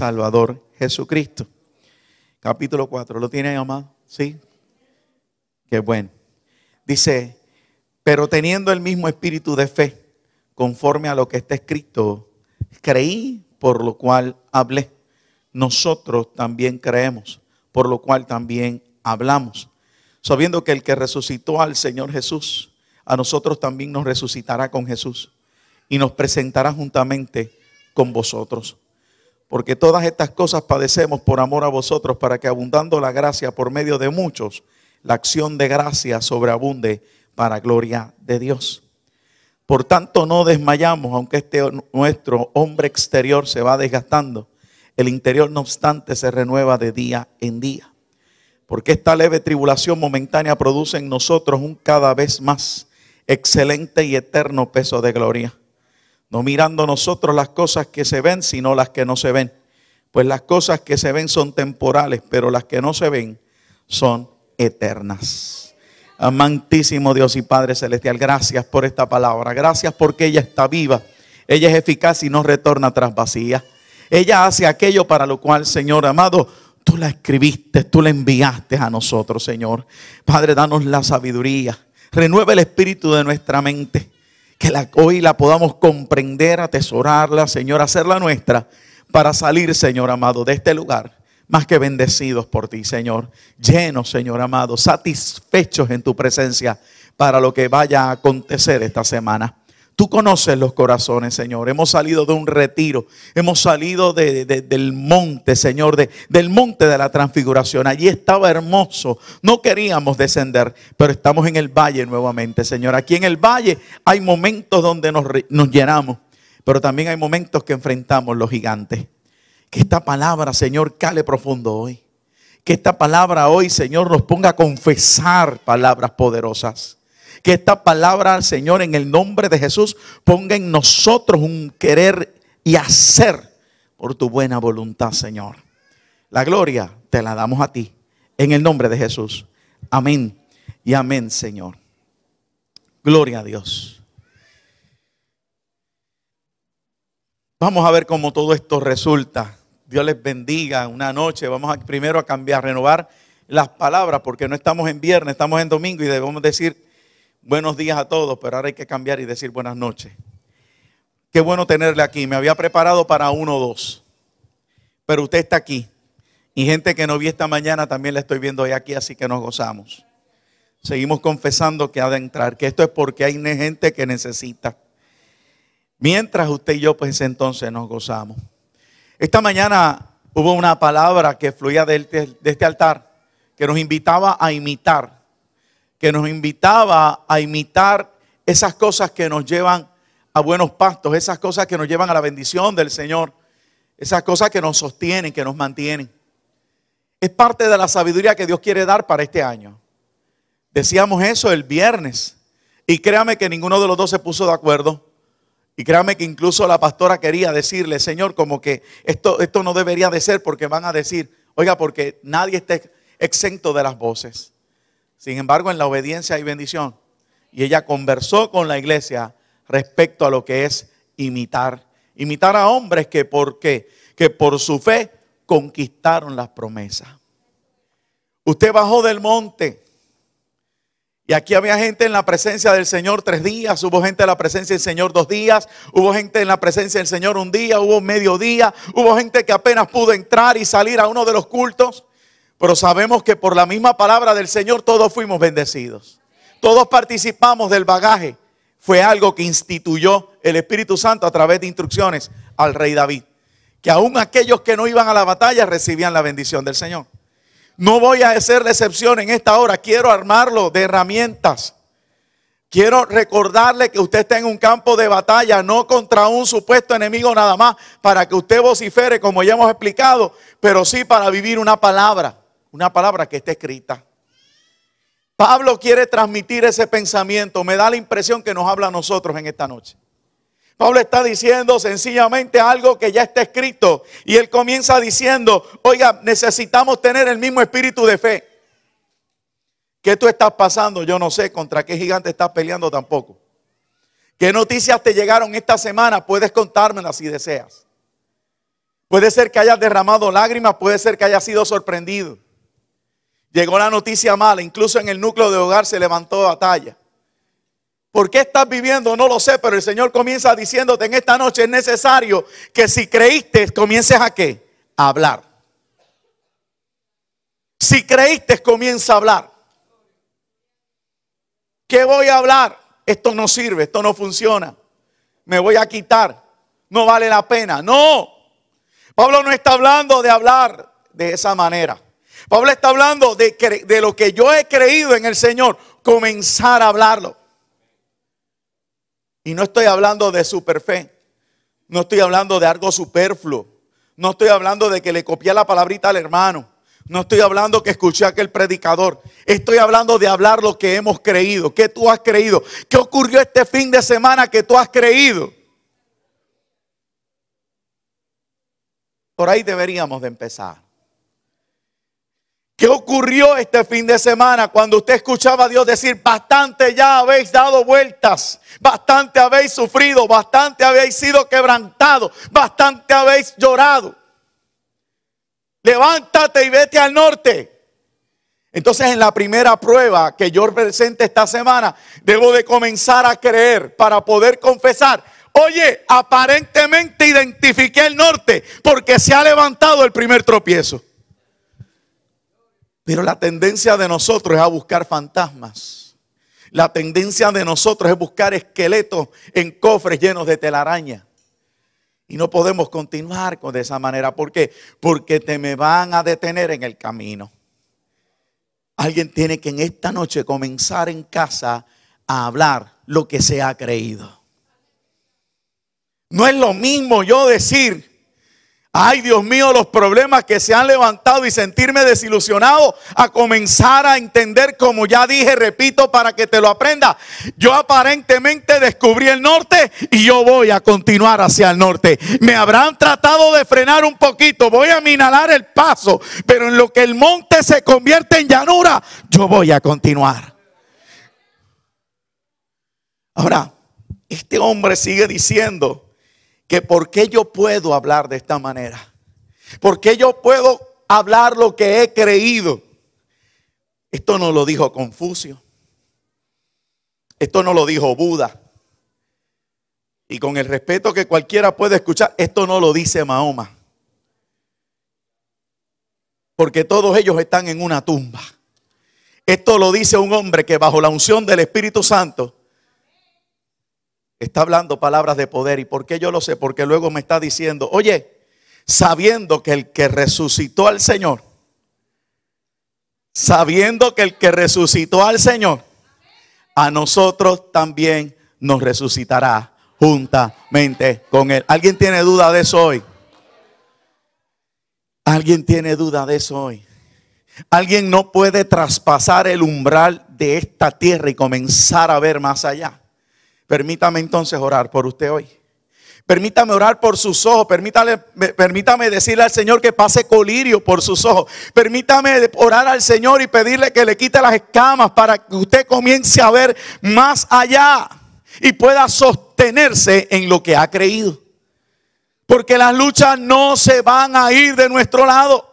Salvador Jesucristo. Capítulo 4, ¿lo tiene amado? ¿Sí? Qué bueno. Dice, pero teniendo el mismo espíritu de fe, conforme a lo que está escrito, creí, por lo cual hablé. Nosotros también creemos, por lo cual también hablamos, sabiendo que el que resucitó al Señor Jesús, a nosotros también nos resucitará con Jesús y nos presentará juntamente con vosotros porque todas estas cosas padecemos por amor a vosotros, para que abundando la gracia por medio de muchos, la acción de gracia sobreabunde para gloria de Dios. Por tanto, no desmayamos, aunque este nuestro hombre exterior se va desgastando, el interior no obstante se renueva de día en día. Porque esta leve tribulación momentánea produce en nosotros un cada vez más excelente y eterno peso de gloria no mirando nosotros las cosas que se ven, sino las que no se ven. Pues las cosas que se ven son temporales, pero las que no se ven son eternas. Amantísimo Dios y Padre Celestial, gracias por esta palabra, gracias porque ella está viva, ella es eficaz y no retorna tras vacía. Ella hace aquello para lo cual, Señor amado, tú la escribiste, tú la enviaste a nosotros, Señor. Padre, danos la sabiduría, renueva el espíritu de nuestra mente que hoy la podamos comprender, atesorarla, Señor, hacerla nuestra para salir, Señor amado, de este lugar más que bendecidos por ti, Señor. Llenos, Señor amado, satisfechos en tu presencia para lo que vaya a acontecer esta semana. Tú conoces los corazones, Señor. Hemos salido de un retiro, hemos salido del monte, Señor, del monte de la transfiguración. Allí estaba hermoso. No queríamos descender, pero estamos en el valle nuevamente, Señor. Aquí en el valle hay momentos donde nos, nos llenamos, pero también hay momentos que enfrentamos los gigantes. Que esta palabra, Señor, cale profundo hoy. Que esta palabra hoy, Señor, nos ponga a confesar palabras poderosas que esta palabra, Señor, en el nombre de Jesús, ponga en nosotros un querer y hacer por tu buena voluntad, Señor. La gloria te la damos a ti, en el nombre de Jesús. Amén y amén, Señor. Gloria a Dios. Vamos a ver cómo todo esto resulta. Dios les bendiga una noche. Vamos primero a cambiar, renovar las palabras, porque no estamos en viernes, estamos en domingo y debemos decir buenos días a todos, pero ahora hay que cambiar y decir buenas noches. Qué bueno tenerle aquí. Me había preparado para uno o dos, pero usted está aquí. Y gente que no vi esta mañana también la estoy viendo hoy aquí, así que nos gozamos. Seguimos confesando que ha de entrar, que esto es porque hay gente que necesita. Mientras usted y yo, pues entonces nos gozamos. Esta mañana hubo una palabra que fluía de este, este altar que nos invitaba a imitar que nos invitaba a imitar esas cosas que nos llevan a buenos pastos, esas cosas que nos llevan a la bendición del Señor, esas cosas que nos sostienen, que nos mantienen. Es parte de la sabiduría que Dios quiere dar para este año. Decíamos eso el viernes y créame que ninguno de los dos se puso de acuerdo. Y créame que incluso la pastora quería decirle, Señor, como que esto, esto no debería de ser porque van a decir, oiga, porque nadie está exento de las voces. Sin embargo, en la obediencia hay bendición. Y ella conversó con la iglesia respecto a lo que es imitar. Imitar a hombres que por qué? Que por su fe conquistaron las promesas. Usted bajó del monte. Y aquí había gente en la presencia del Señor tres días, hubo gente en la presencia del Señor dos días, hubo gente en la presencia del Señor un día, hubo medio día, hubo gente que apenas pudo entrar y salir a uno de los cultos. Pero sabemos que por la misma palabra del Señor todos fuimos bendecidos. Todos participamos del bagaje. Fue algo que instituyó el Espíritu Santo a través de instrucciones al rey David. Que aún aquellos que no iban a la batalla recibían la bendición del Señor. No voy a hacer la excepción en esta hora. Quiero armarlo de herramientas. Quiero recordarle que usted está en un campo de batalla, no contra un supuesto enemigo nada más, para que usted vocifere, como ya hemos explicado, pero sí para vivir una palabra una palabra que está escrita. Pablo quiere transmitir ese pensamiento. Me da la impresión que nos habla a nosotros en esta noche. Pablo está diciendo sencillamente algo que ya está escrito. Y él comienza diciendo, oiga, necesitamos tener el mismo espíritu de fe. ¿Qué tú estás pasando? Yo no sé contra qué gigante estás peleando tampoco. ¿Qué noticias te llegaron esta semana? Puedes contármelas si deseas. Puede ser que hayas derramado lágrimas, puede ser que hayas sido sorprendido. Llegó la noticia mala, incluso en el núcleo de hogar se levantó batalla. ¿Por qué estás viviendo? No lo sé, pero el Señor comienza diciéndote en esta noche es necesario que si creíste, comiences a qué? A hablar. Si creíste, comienza a hablar. ¿Qué voy a hablar? Esto no sirve, esto no funciona. Me voy a quitar. No vale la pena. No. Pablo no está hablando de hablar de esa manera. Pablo está hablando de, lo que yo he creído en el Señor, comenzar a hablarlo. Y no estoy hablando de fe, no estoy hablando de algo superfluo, no estoy hablando de que le copié la palabrita al hermano, no estoy hablando que escuché a aquel predicador. Estoy hablando de hablar lo que hemos creído. que tú has creído? ¿Qué ocurrió este fin de semana que tú has creído? Por ahí deberíamos de empezar. ¿Qué ocurrió este fin de semana cuando usted escuchaba a Dios decir, bastante ya habéis dado vueltas, bastante habéis sufrido, bastante habéis sido quebrantado, bastante habéis llorado? Levántate y vete al norte. Entonces en la primera prueba que yo presente esta semana, debo de comenzar a creer para poder confesar. Oye, aparentemente identifiqué el norte porque se ha levantado el primer tropiezo. Pero la tendencia de nosotros es a buscar fantasmas. La tendencia de nosotros es buscar esqueletos en cofres llenos de telaraña. Y no podemos continuar con de esa manera. ¿Por qué? Porque te me van a detener en el camino. Alguien tiene que en esta noche comenzar en casa a hablar lo que se ha creído. No es lo mismo yo decir, Ay, Dios mío, los problemas que se han levantado y sentirme desilusionado a comenzar a entender, como ya dije, repito, para que te lo aprenda. Yo aparentemente descubrí el norte y yo voy a continuar hacia el norte. Me habrán tratado de frenar un poquito, voy a inhalar el paso, pero en lo que el monte se convierte en llanura, yo voy a continuar. Ahora, este hombre sigue diciendo, que por qué yo puedo hablar de esta manera. ¿Por qué yo puedo hablar lo que he creído? Esto no lo dijo Confucio. Esto no lo dijo Buda. Y con el respeto que cualquiera puede escuchar, esto no lo dice Mahoma. Porque todos ellos están en una tumba. Esto lo dice un hombre que bajo la unción del Espíritu Santo está hablando palabras de poder. ¿Y por qué yo lo sé? Porque luego me está diciendo, oye, sabiendo que el que resucitó al Señor, sabiendo que el que resucitó al Señor, a nosotros también nos resucitará juntamente con Él. ¿Alguien tiene duda de eso hoy? ¿Alguien tiene duda de eso hoy? Alguien no puede traspasar el umbral de esta tierra y comenzar a ver más allá. Permítame entonces orar por usted hoy. Permítame orar por sus ojos. Permítame, permítame decirle al Señor que pase colirio por sus ojos. Permítame orar al Señor y pedirle que le quite las escamas para que usted comience a ver más allá y pueda sostenerse en lo que ha creído. Porque las luchas no se van a ir de nuestro lado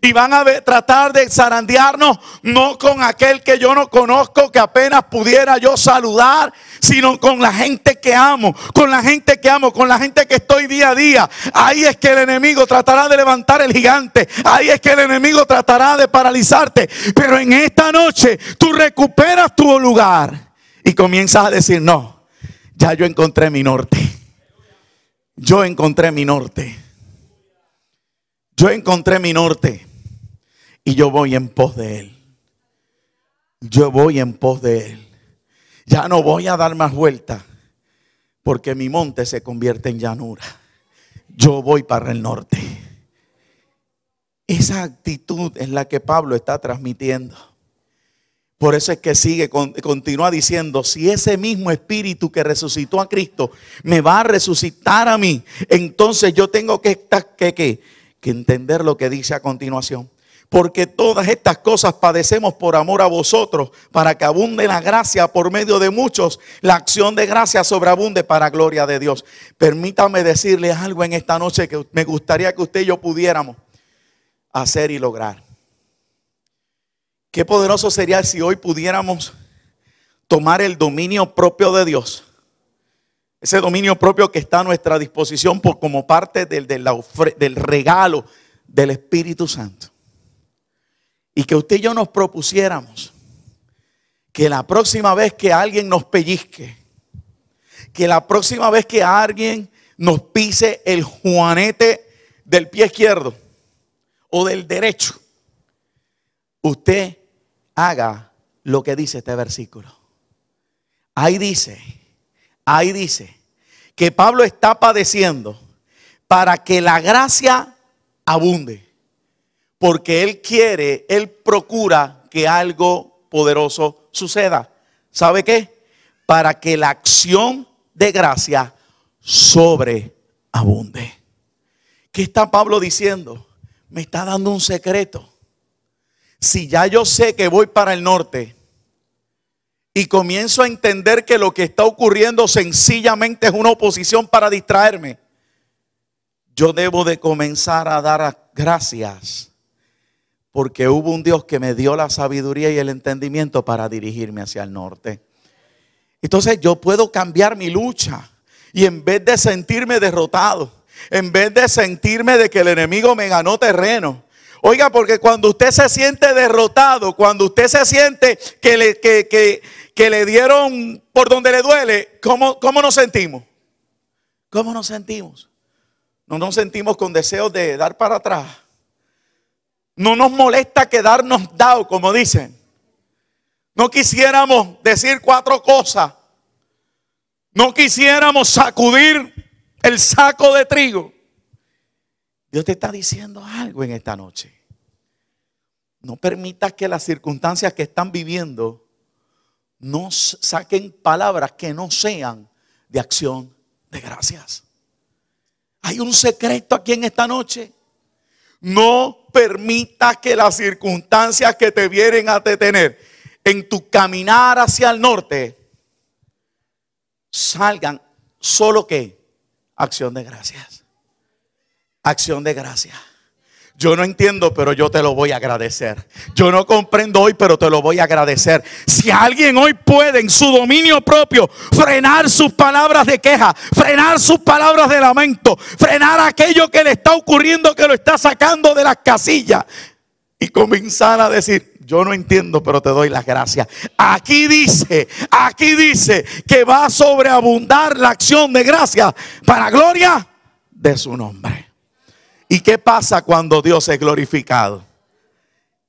y van a tratar de zarandearnos, no con aquel que yo no conozco, que apenas pudiera yo saludar, sino con la gente que amo, con la gente que amo, con la gente que estoy día a día. Ahí es que el enemigo tratará de levantar el gigante, ahí es que el enemigo tratará de paralizarte. Pero en esta noche tú recuperas tu lugar y comienzas a decir, no, ya yo encontré mi norte. Yo encontré mi norte. Yo encontré mi norte y yo voy en pos de Él. Yo voy en pos de Él. Ya no voy a dar más vuelta porque mi monte se convierte en llanura. Yo voy para el norte. Esa actitud es la que Pablo está transmitiendo. Por eso es que sigue, continúa diciendo, si ese mismo espíritu que resucitó a Cristo me va a resucitar a mí, entonces yo tengo que, que, que que entender lo que dice a continuación. Porque todas estas cosas padecemos por amor a vosotros, para que abunde la gracia por medio de muchos, la acción de gracia sobreabunde para gloria de Dios. Permítame decirle algo en esta noche que me gustaría que usted y yo pudiéramos hacer y lograr. Qué poderoso sería si hoy pudiéramos tomar el dominio propio de Dios ese dominio propio que está a nuestra disposición por, como parte del, del regalo del Espíritu Santo. Y que usted y yo nos propusiéramos que la próxima vez que alguien nos pellizque, que la próxima vez que alguien nos pise el juanete del pie izquierdo o del derecho, usted haga lo que dice este versículo. Ahí dice, Ahí dice que Pablo está padeciendo para que la gracia abunde. Porque él quiere, él procura que algo poderoso suceda. ¿Sabe qué? Para que la acción de gracia sobreabunde. ¿Qué está Pablo diciendo? Me está dando un secreto. Si ya yo sé que voy para el norte, y comienzo a entender que lo que está ocurriendo sencillamente es una oposición para distraerme, yo debo de comenzar a dar gracias porque hubo un Dios que me dio la sabiduría y el entendimiento para dirigirme hacia el norte. Entonces yo puedo cambiar mi lucha y en vez de sentirme derrotado, en vez de sentirme de que el enemigo me ganó terreno, Oiga, porque cuando usted se siente derrotado, cuando usted se siente que, le, que, que le dieron por donde le duele, ¿cómo, nos sentimos? ¿Cómo nos sentimos? No nos sentimos con deseos de dar para atrás. No nos molesta quedarnos dado, como dicen. No quisiéramos decir cuatro cosas. No quisiéramos sacudir el saco de trigo. Dios te está diciendo algo en esta noche. No permitas que las circunstancias que están viviendo no saquen palabras que no sean de acción de gracias. Hay un secreto aquí en esta noche. No permita que las circunstancias que te vienen a detener en tu caminar hacia el norte salgan solo que acción de gracias. Acción de gracias. Yo no entiendo, pero yo te lo voy a agradecer. Yo no comprendo hoy, pero te lo voy a agradecer. Si alguien hoy puede en su dominio propio frenar sus palabras de queja, frenar sus palabras de lamento, frenar aquello que le está ocurriendo, que lo está sacando de las casillas y comenzar a decir, yo no entiendo, pero te doy las gracias. Aquí dice, aquí dice que va a sobreabundar la acción de gracia para gloria de su nombre. ¿Y qué pasa cuando Dios es glorificado?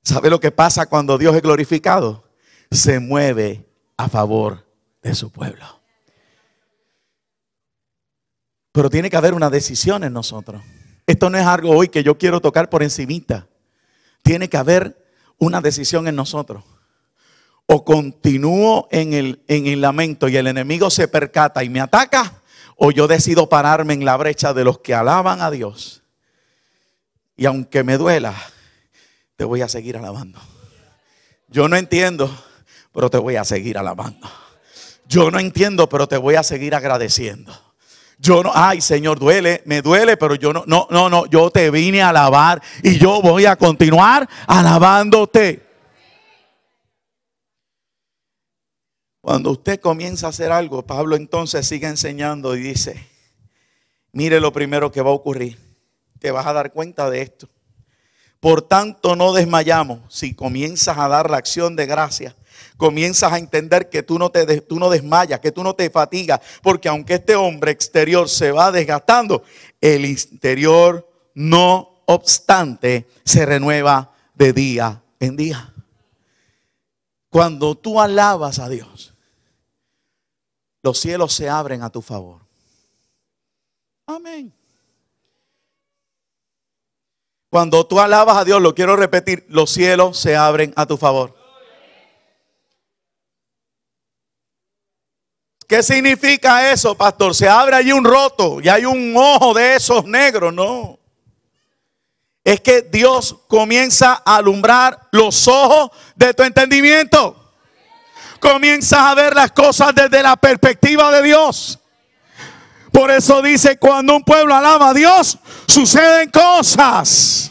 ¿Sabe lo que pasa cuando Dios es glorificado? Se mueve a favor de su pueblo. Pero tiene que haber una decisión en nosotros. Esto no es algo hoy que yo quiero tocar por encimita. Tiene que haber una decisión en nosotros. O continúo en el, en el lamento y el enemigo se percata y me ataca, o yo decido pararme en la brecha de los que alaban a Dios y aunque me duela, te voy a seguir alabando. Yo no entiendo, pero te voy a seguir alabando. Yo no entiendo, pero te voy a seguir agradeciendo. Yo no, ay Señor, duele, me duele, pero yo no, no, no, no, yo te vine a alabar y yo voy a continuar alabándote. Cuando usted comienza a hacer algo, Pablo entonces sigue enseñando y dice, mire lo primero que va a ocurrir te vas a dar cuenta de esto. Por tanto, no desmayamos. Si comienzas a dar la acción de gracia, comienzas a entender que tú no, te, tú no desmayas, que tú no te fatigas, porque aunque este hombre exterior se va desgastando, el interior no obstante se renueva de día en día. Cuando tú alabas a Dios, los cielos se abren a tu favor. Amén. Cuando tú alabas a Dios, lo quiero repetir, los cielos se abren a tu favor. ¿Qué significa eso, pastor? Se abre allí un roto y hay un ojo de esos negros, no. Es que Dios comienza a alumbrar los ojos de tu entendimiento. Comienzas a ver las cosas desde la perspectiva de Dios. Por eso dice, cuando un pueblo alaba a Dios, suceden cosas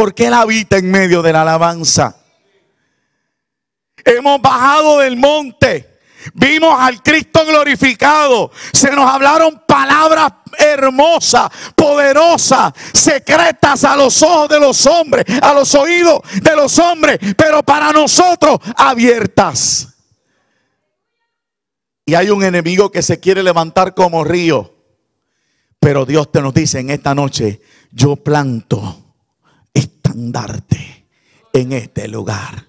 porque Él habita en medio de la alabanza. Hemos bajado del monte. Vimos al Cristo glorificado. Se nos hablaron palabras hermosas, poderosas, secretas a los ojos de los hombres, a los oídos de los hombres, pero para nosotros abiertas. Y hay un enemigo que se quiere levantar como río. Pero Dios te nos dice en esta noche, yo planto estandarte en este lugar.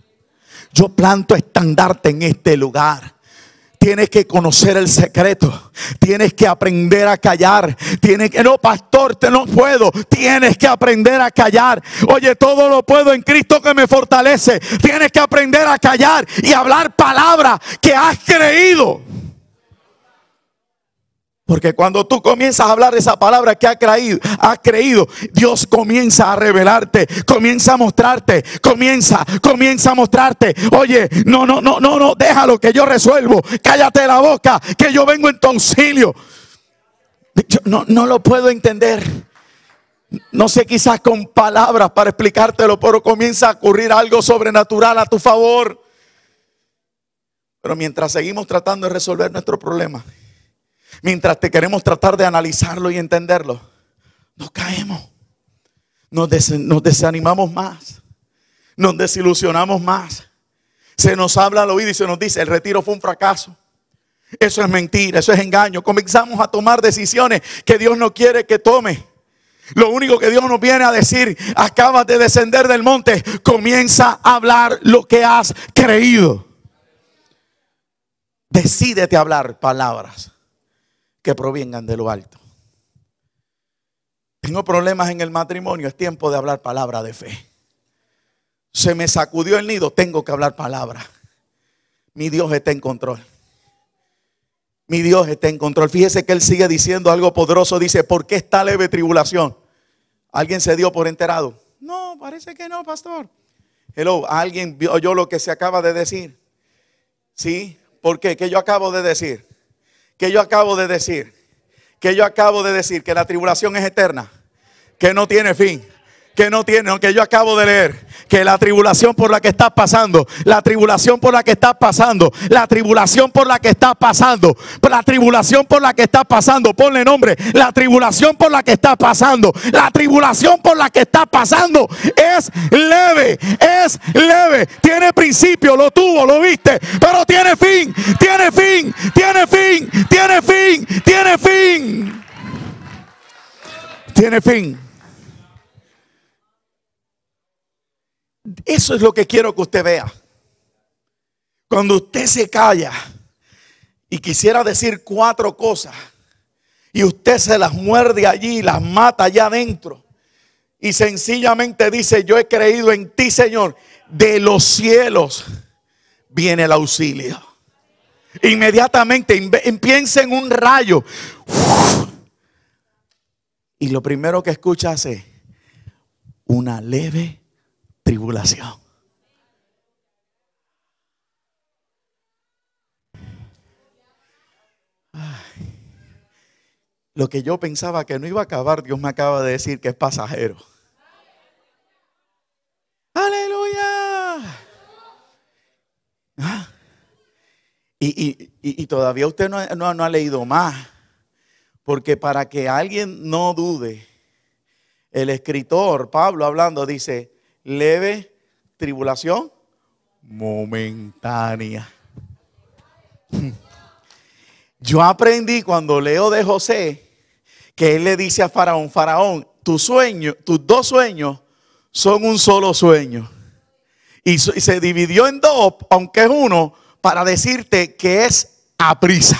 Yo planto estandarte en este lugar. Tienes que conocer el secreto. Tienes que aprender a callar. Tienes que, no, pastor, te no puedo. Tienes que aprender a callar. Oye, todo lo puedo en Cristo que me fortalece. Tienes que aprender a callar y hablar palabra que has creído. Porque cuando tú comienzas a hablar esa palabra que ha creído, ha creído, Dios comienza a revelarte, comienza a mostrarte, comienza, comienza a mostrarte. Oye, no, no, no, no, no, déjalo que yo resuelvo. Cállate la boca, que yo vengo en tu auxilio. no, no lo puedo entender. No sé quizás con palabras para explicártelo, pero comienza a ocurrir algo sobrenatural a tu favor. Pero mientras seguimos tratando de resolver nuestro problema, Mientras te queremos tratar de analizarlo y entenderlo, nos caemos, nos, desanimamos más, nos desilusionamos más. Se nos habla al oído y se nos dice, el retiro fue un fracaso. Eso es mentira, eso es engaño. Comenzamos a tomar decisiones que Dios no quiere que tome. Lo único que Dios nos viene a decir, acabas de descender del monte, comienza a hablar lo que has creído. Decídete a hablar palabras que provengan de lo alto. Tengo problemas en el matrimonio, es tiempo de hablar palabra de fe. Se me sacudió el nido, tengo que hablar palabra. Mi Dios está en control. Mi Dios está en control. Fíjese que él sigue diciendo algo poderoso. Dice, ¿por qué esta leve tribulación? ¿Alguien se dio por enterado? No, parece que no, pastor. Hello, ¿alguien oyó lo que se acaba de decir? ¿Sí? ¿Por qué? ¿Qué yo acabo de decir? que yo acabo de decir, que yo acabo de decir, que la tribulación es eterna, que no tiene fin que no tiene, Aunque yo acabo de leer, que la tribulación por la que estás pasando, la tribulación por la que estás pasando, la tribulación por la que estás pasando, la tribulación por la que estás pasando, ponle nombre, la tribulación por la que estás pasando, la tribulación por la que estás pasando es leve, es leve, tiene principio, lo tuvo, lo viste, pero tiene fin, tiene fin, tiene fin, tiene fin, tiene fin. Tiene fin. Eso es lo que quiero que usted vea. Cuando usted se calla y quisiera decir cuatro cosas y usted se las muerde allí, las mata allá adentro y sencillamente dice, yo he creído en ti, Señor, de los cielos viene el auxilio. Inmediatamente empieza en un rayo. y lo primero que escucha es una leve tribulación. lo que yo pensaba que no iba a acabar, Dios me acaba de decir que es pasajero. Aleluya. Ah. Y, todavía usted no ha leído más. Porque para que alguien no dude, el escritor Pablo hablando dice, leve tribulación momentánea. Hmm. Yo aprendí cuando leo de José que él le dice a Faraón, Faraón, tus sueño, tus dos sueños son un solo sueño. Y se dividió en dos, aunque es uno, para decirte que es a prisa.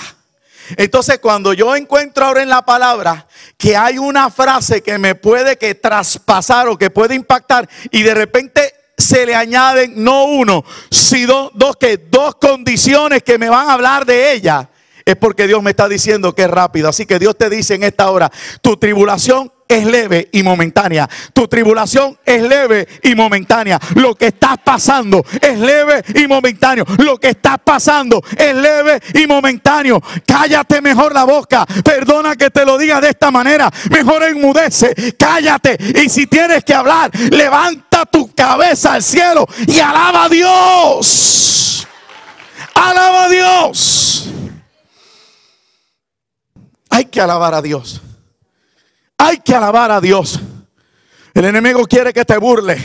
Entonces, cuando yo encuentro ahora en la palabra que hay una frase que me puede que traspasar o que puede impactar y de repente se le añaden no uno, sino dos que dos condiciones que me van a hablar de ella. Es porque Dios me está diciendo que es rápido. Así que Dios te dice en esta hora, tu tribulación es leve y momentánea. Tu tribulación es leve y momentánea. Lo que estás pasando es leve y momentáneo. Lo que estás pasando es leve y momentáneo. Cállate mejor la boca. Perdona que te lo diga de esta manera. Mejor enmudece. Cállate. Y si tienes que hablar, levanta tu cabeza al cielo y alaba a Dios. Alaba a Dios. Hay que alabar a Dios. Hay que alabar a Dios. El enemigo quiere que te burle.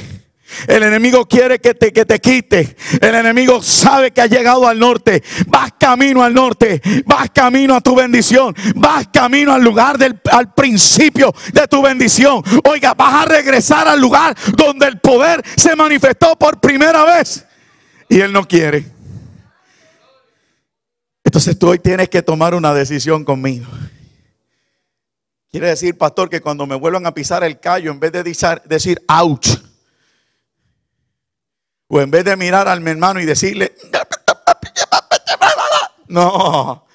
El enemigo quiere que te, que te quite. El enemigo sabe que has llegado al norte. Vas camino al norte. Vas camino a tu bendición. Vas camino al lugar del al principio de tu bendición. Oiga, vas a regresar al lugar donde el poder se manifestó por primera vez. Y él no quiere. Entonces tú hoy tienes que tomar una decisión conmigo. Quiere decir, pastor, que cuando me vuelvan a pisar el callo, en vez de decir, ouch, o en vez de mirar al mi hermano y decirle, no,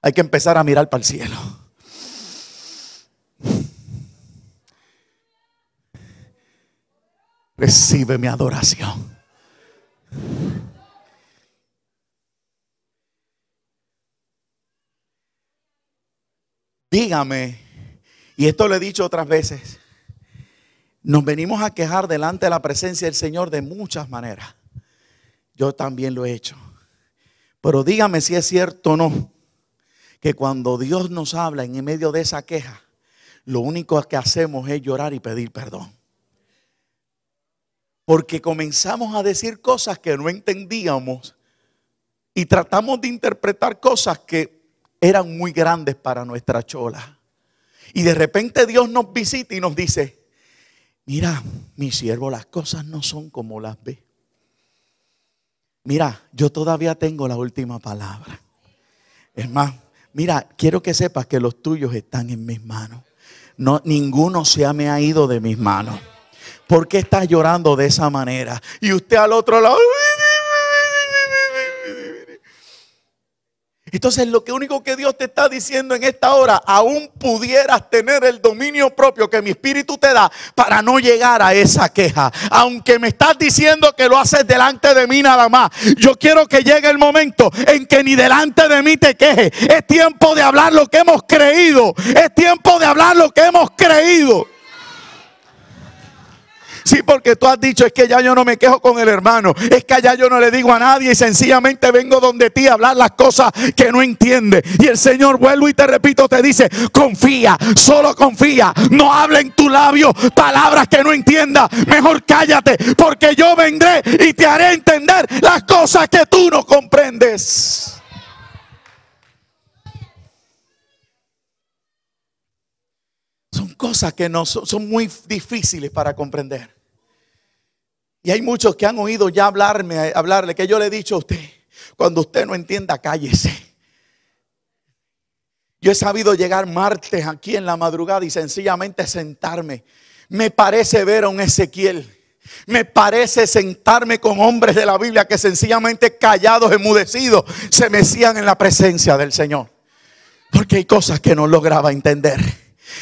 hay que empezar a mirar para el cielo. Recibe mi adoración. dígame, y esto lo he dicho otras veces, nos venimos a quejar delante de la presencia del Señor de muchas maneras. Yo también lo he hecho. Pero dígame si es cierto o no, que cuando Dios nos habla en medio de esa queja, lo único que hacemos es llorar y pedir perdón. Porque comenzamos a decir cosas que no entendíamos y tratamos de interpretar cosas que eran muy grandes para nuestra chola. Y de repente Dios nos visita y nos dice, mira, mi siervo, las cosas no son como las ve. Mira, yo todavía tengo la última palabra. Es más, mira, quiero que sepas que los tuyos están en mis manos. No, ninguno se me ha ido de mis manos. ¿Por qué estás llorando de esa manera? Y usted al otro lado... Entonces lo que único que Dios te está diciendo en esta hora, aún pudieras tener el dominio propio que mi espíritu te da para no llegar a esa queja. Aunque me estás diciendo que lo haces delante de mí nada más, yo quiero que llegue el momento en que ni delante de mí te queje. Es tiempo de hablar lo que hemos creído. Es tiempo de hablar lo que hemos creído. Sí, porque tú has dicho, es que ya yo no me quejo con el hermano. Es que ya yo no le digo a nadie y sencillamente vengo donde ti a hablar las cosas que no entiende. Y el Señor vuelvo y te repito, te dice, confía, solo confía. No hable en tu labio palabras que no entienda. Mejor cállate, porque yo vendré y te haré entender las cosas que tú no comprendes. son cosas que son muy difíciles para comprender. Y hay muchos que han oído ya hablarme, hablarle, que yo le he dicho a usted, cuando usted no entienda, cállese. Yo he sabido llegar martes aquí en la madrugada y sencillamente sentarme. Me parece ver a un Ezequiel. Me parece sentarme con hombres de la Biblia que sencillamente callados, enmudecidos, se mecían en la presencia del Señor. Porque hay cosas que no lograba entender.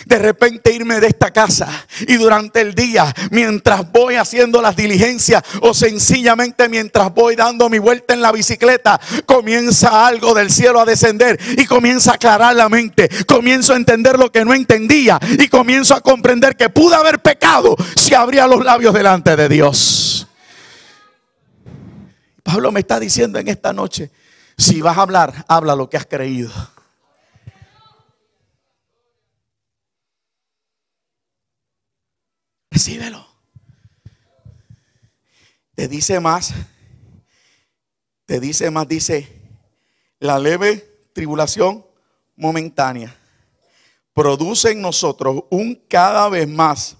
De repente irme de esta casa y durante el día, mientras voy haciendo las diligencias o sencillamente mientras voy dando mi vuelta en la bicicleta, comienza algo del cielo a descender y comienza a aclarar la mente. Comienzo a entender lo que no entendía y comienzo a comprender que pude haber pecado si abría los labios delante de Dios. Pablo me está diciendo en esta noche, si vas a hablar, habla lo que has creído. Recíbelo. Te dice más. Te dice más, dice, la leve tribulación momentánea produce en nosotros un cada vez más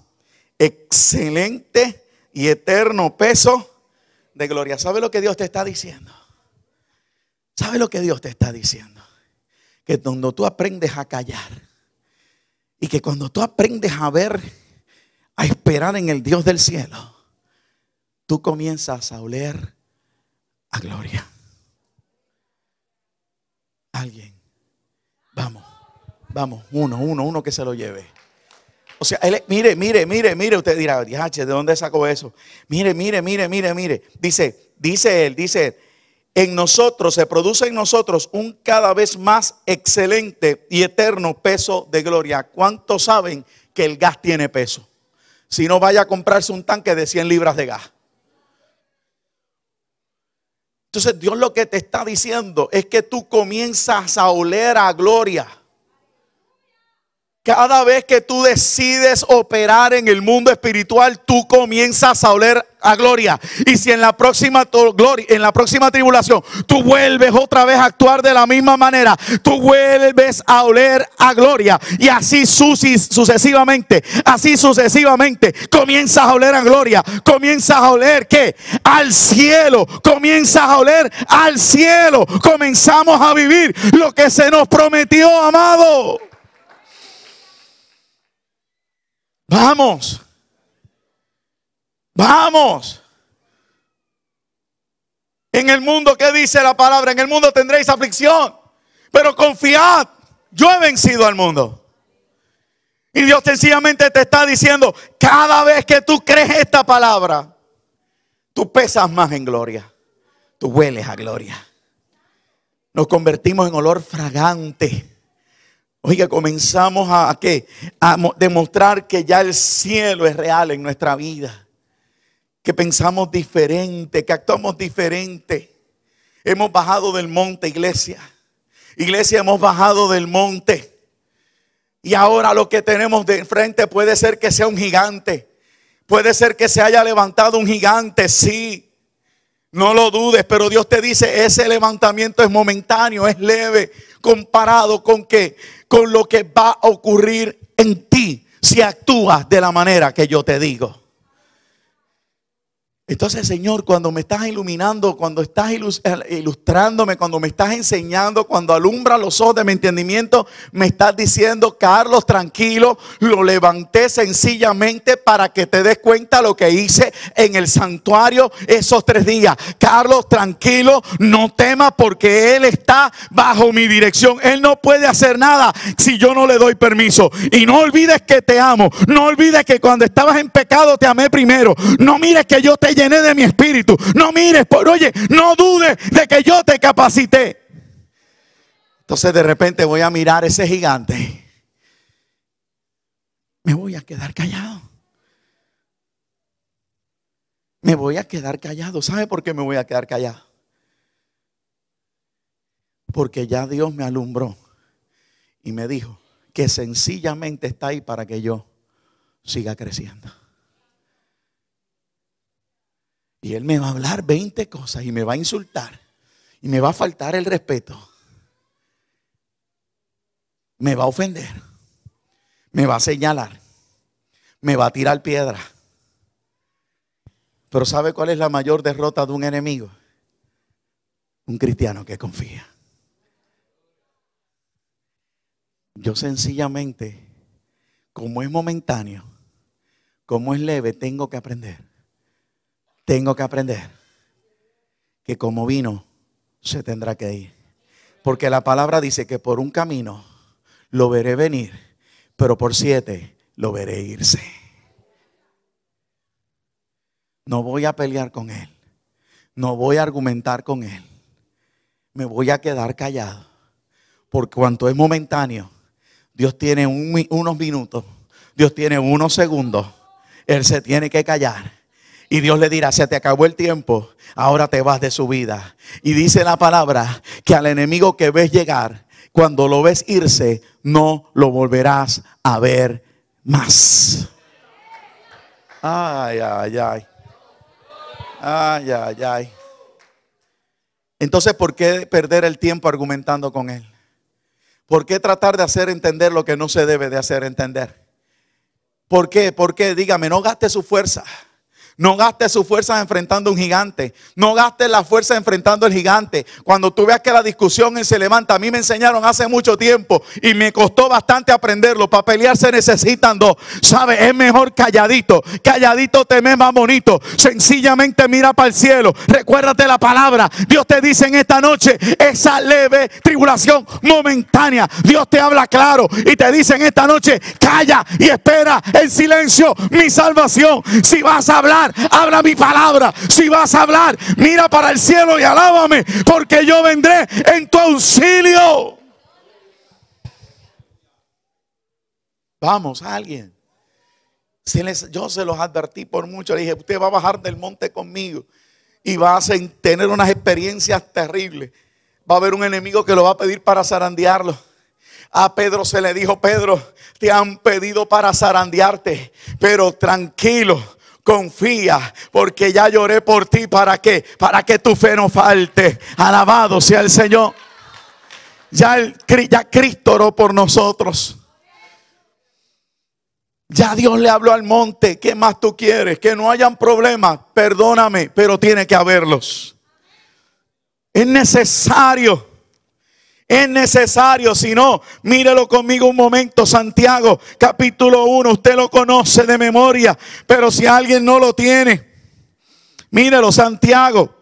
excelente y eterno peso de gloria. ¿Sabe lo que Dios te está diciendo? ¿Sabe lo que Dios te está diciendo? Que cuando tú aprendes a callar y que cuando tú aprendes a ver a esperar en el Dios del cielo, tú comienzas a oler a gloria. Alguien. Vamos, vamos, uno, uno, uno que se lo lleve. O sea, él, mire, mire, mire, mire, usted dirá, ¿de dónde sacó eso? Mire, mire, mire, mire, mire. Dice, dice él, dice en nosotros, se produce en nosotros un cada vez más excelente y eterno peso de gloria. ¿Cuántos saben que el gas tiene peso? Si no vaya a comprarse un tanque de 100 libras de gas. Entonces Dios lo que te está diciendo es que tú comienzas a oler a gloria. Cada vez que tú decides operar en el mundo espiritual, tú comienzas a oler a gloria. Y si en la próxima gloria, en la próxima tribulación, tú vuelves otra vez a actuar de la misma manera, tú vuelves a oler a gloria. Y así sucesivamente, así sucesivamente, comienzas a oler a gloria, comienzas a oler que al cielo, comienzas a oler al cielo, comenzamos a vivir lo que se nos prometió, amado. Vamos. Vamos. En el mundo, ¿qué dice la palabra? En el mundo tendréis aflicción. Pero confiad, yo he vencido al mundo. Y Dios sencillamente te está diciendo, cada vez que tú crees esta palabra, tú pesas más en gloria. Tú hueles a gloria. Nos convertimos en olor fragante Oiga, comenzamos a, demostrar que ya el cielo es real en nuestra vida. Que pensamos diferente, que actuamos diferente. Hemos bajado del monte, iglesia. Iglesia, hemos bajado del monte. Y ahora lo que tenemos de frente puede ser que sea un gigante. Puede ser que se haya levantado un gigante, sí. No lo dudes, pero Dios te dice, ese levantamiento es momentáneo, es leve comparado con qué? Con lo que va a ocurrir en ti si actúas de la manera que yo te digo. Entonces, Señor, cuando me estás iluminando, cuando estás eh, ilustrándome, cuando me estás enseñando, cuando alumbra los ojos de mi entendimiento, me estás diciendo, Carlos, tranquilo, lo levanté sencillamente para que te des cuenta lo que hice en el santuario esos tres días. Carlos, tranquilo, no temas porque Él está bajo mi dirección. Él no puede hacer nada si yo no le doy permiso. Y no olvides que te amo. No olvides que cuando estabas en pecado te amé primero. No mires que yo te llené de mi espíritu. No mires por, oye, no dudes de que yo te capacité. Entonces de repente voy a mirar ese gigante. Me voy a quedar callado. Me voy a quedar callado. ¿Sabe por qué me voy a quedar callado? Porque ya Dios me alumbró y me dijo que sencillamente está ahí para que yo siga creciendo. Y él me va a hablar 20 cosas y me va a insultar y me va a faltar el respeto. Me va a ofender. Me va a señalar. Me va a tirar piedra. Pero ¿sabe cuál es la mayor derrota de un enemigo? Un cristiano que confía. Yo sencillamente, como es momentáneo, como es leve, tengo que aprender tengo que aprender que como vino, se tendrá que ir. Porque la palabra dice que por un camino lo veré venir, pero por siete lo veré irse. No voy a pelear con él. No voy a argumentar con él. Me voy a quedar callado. Por cuanto es momentáneo, Dios tiene unos minutos, Dios tiene unos segundos. Él se tiene que callar y Dios le dirá, se te acabó el tiempo, ahora te vas de su vida. Y dice la palabra que al enemigo que ves llegar, cuando lo ves irse, no lo volverás a ver más. Ay, ay, ay. Ay, ay, ay. Entonces, ¿por qué perder el tiempo argumentando con él? ¿Por qué tratar de hacer entender lo que no se debe de hacer entender? ¿Por qué? ¿Por qué? Dígame, no gaste su fuerza. No gastes sus fuerzas enfrentando a un gigante. No gastes la fuerza enfrentando al gigante. Cuando tú veas que la discusión se levanta, a mí me enseñaron hace mucho tiempo y me costó bastante aprenderlo. Para pelear se necesitan dos. ¿Sabes? Es mejor calladito. Calladito te ve más bonito. Sencillamente mira para el cielo. Recuérdate la palabra. Dios te dice en esta noche esa leve tribulación momentánea. Dios te habla claro y te dice en esta noche, calla y espera en silencio mi salvación. Si vas a hablar habla mi palabra. Si vas a hablar, mira para el cielo y alábame, porque yo vendré en tu auxilio. Vamos, alguien. yo se los advertí por mucho. Le dije, usted va a bajar del monte conmigo y va a tener unas experiencias terribles. Va a haber un enemigo que lo va a pedir para zarandearlo. A Pedro se le dijo, Pedro, te han pedido para zarandearte, pero tranquilo, confía, porque ya lloré por ti. ¿Para qué? Para que tu fe no falte. Alabado sea el Señor. Ya, el, Cristo oró por nosotros. Ya Dios le habló al monte. ¿Qué más tú quieres? Que no hayan problemas. Perdóname, pero tiene que haberlos. Es necesario es necesario, si no, mírelo conmigo un momento, Santiago, capítulo 1, usted lo conoce de memoria, pero si alguien no lo tiene, mírelo, Santiago,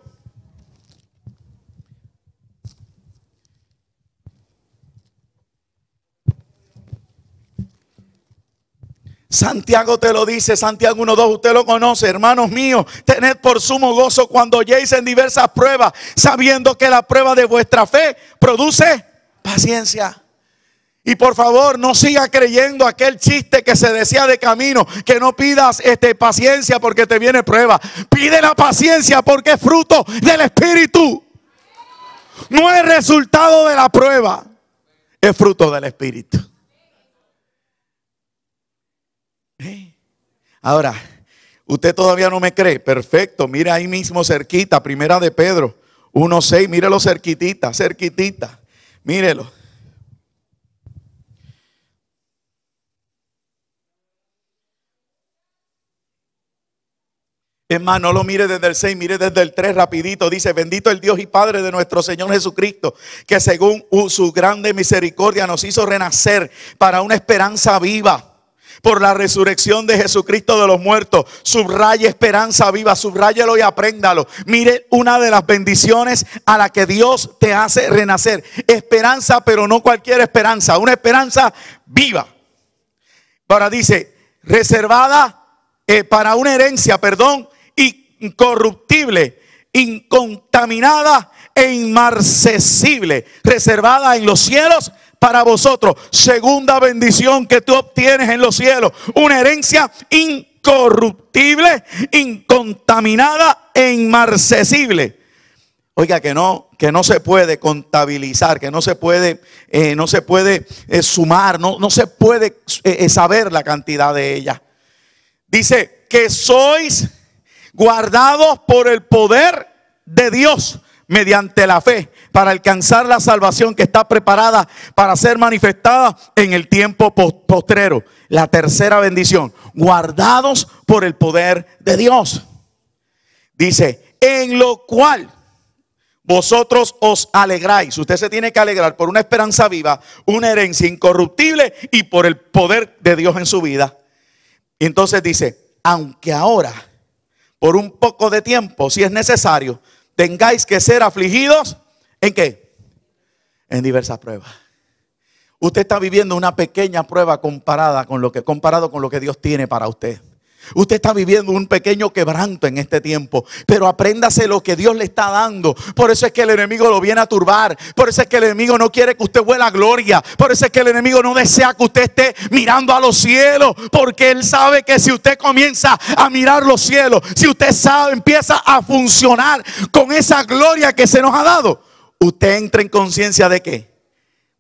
Santiago te lo dice, Santiago 1.2, usted lo conoce, hermanos míos, tened por sumo gozo cuando oyeis en diversas pruebas, sabiendo que la prueba de vuestra fe produce paciencia. Y por favor, no siga creyendo aquel chiste que se decía de camino, que no pidas este, paciencia porque te viene prueba. Pide la paciencia porque es fruto del Espíritu. No es resultado de la prueba, es fruto del Espíritu. Ahora, usted todavía no me cree. Perfecto, mire ahí mismo cerquita, primera de Pedro 1.6, mírelo cerquitita, cerquitita. Mírelo. Hermano, no lo mire desde el 6, mire desde el 3 rapidito. Dice, bendito el Dios y Padre de nuestro Señor Jesucristo, que según su grande misericordia nos hizo renacer para una esperanza viva por la resurrección de Jesucristo de los muertos. Subraya esperanza viva, subrayelo y apréndalo. Mire una de las bendiciones a la que Dios te hace renacer. Esperanza, pero no cualquier esperanza, una esperanza viva. Ahora dice, reservada eh, para una herencia, perdón, incorruptible, incontaminada e inmarcesible, reservada en los cielos para vosotros. Segunda bendición que tú obtienes en los cielos. Una herencia incorruptible, incontaminada e inmarcesible. Oiga, que no, que no se puede contabilizar, que no se puede, eh, no se puede eh, sumar, no, no, se puede eh, saber la cantidad de ella. Dice que sois guardados por el poder de Dios mediante la fe para alcanzar la salvación que está preparada para ser manifestada en el tiempo postrero. La tercera bendición, guardados por el poder de Dios. Dice, en lo cual vosotros os alegráis. Usted se tiene que alegrar por una esperanza viva, una herencia incorruptible y por el poder de Dios en su vida. entonces dice, aunque ahora, por un poco de tiempo, si es necesario, tengáis que ser afligidos, ¿en qué? En diversas pruebas. Usted está viviendo una pequeña prueba comparada con lo que, comparado con lo que Dios tiene para usted. Usted está viviendo un pequeño quebranto en este tiempo, pero apréndase lo que Dios le está dando. Por eso es que el enemigo lo viene a turbar, por eso es que el enemigo no quiere que usted a gloria, por eso es que el enemigo no desea que usted esté mirando a los cielos, porque él sabe que si usted comienza a mirar los cielos, si usted sabe, empieza a funcionar con esa gloria que se nos ha dado, usted entra en conciencia de qué?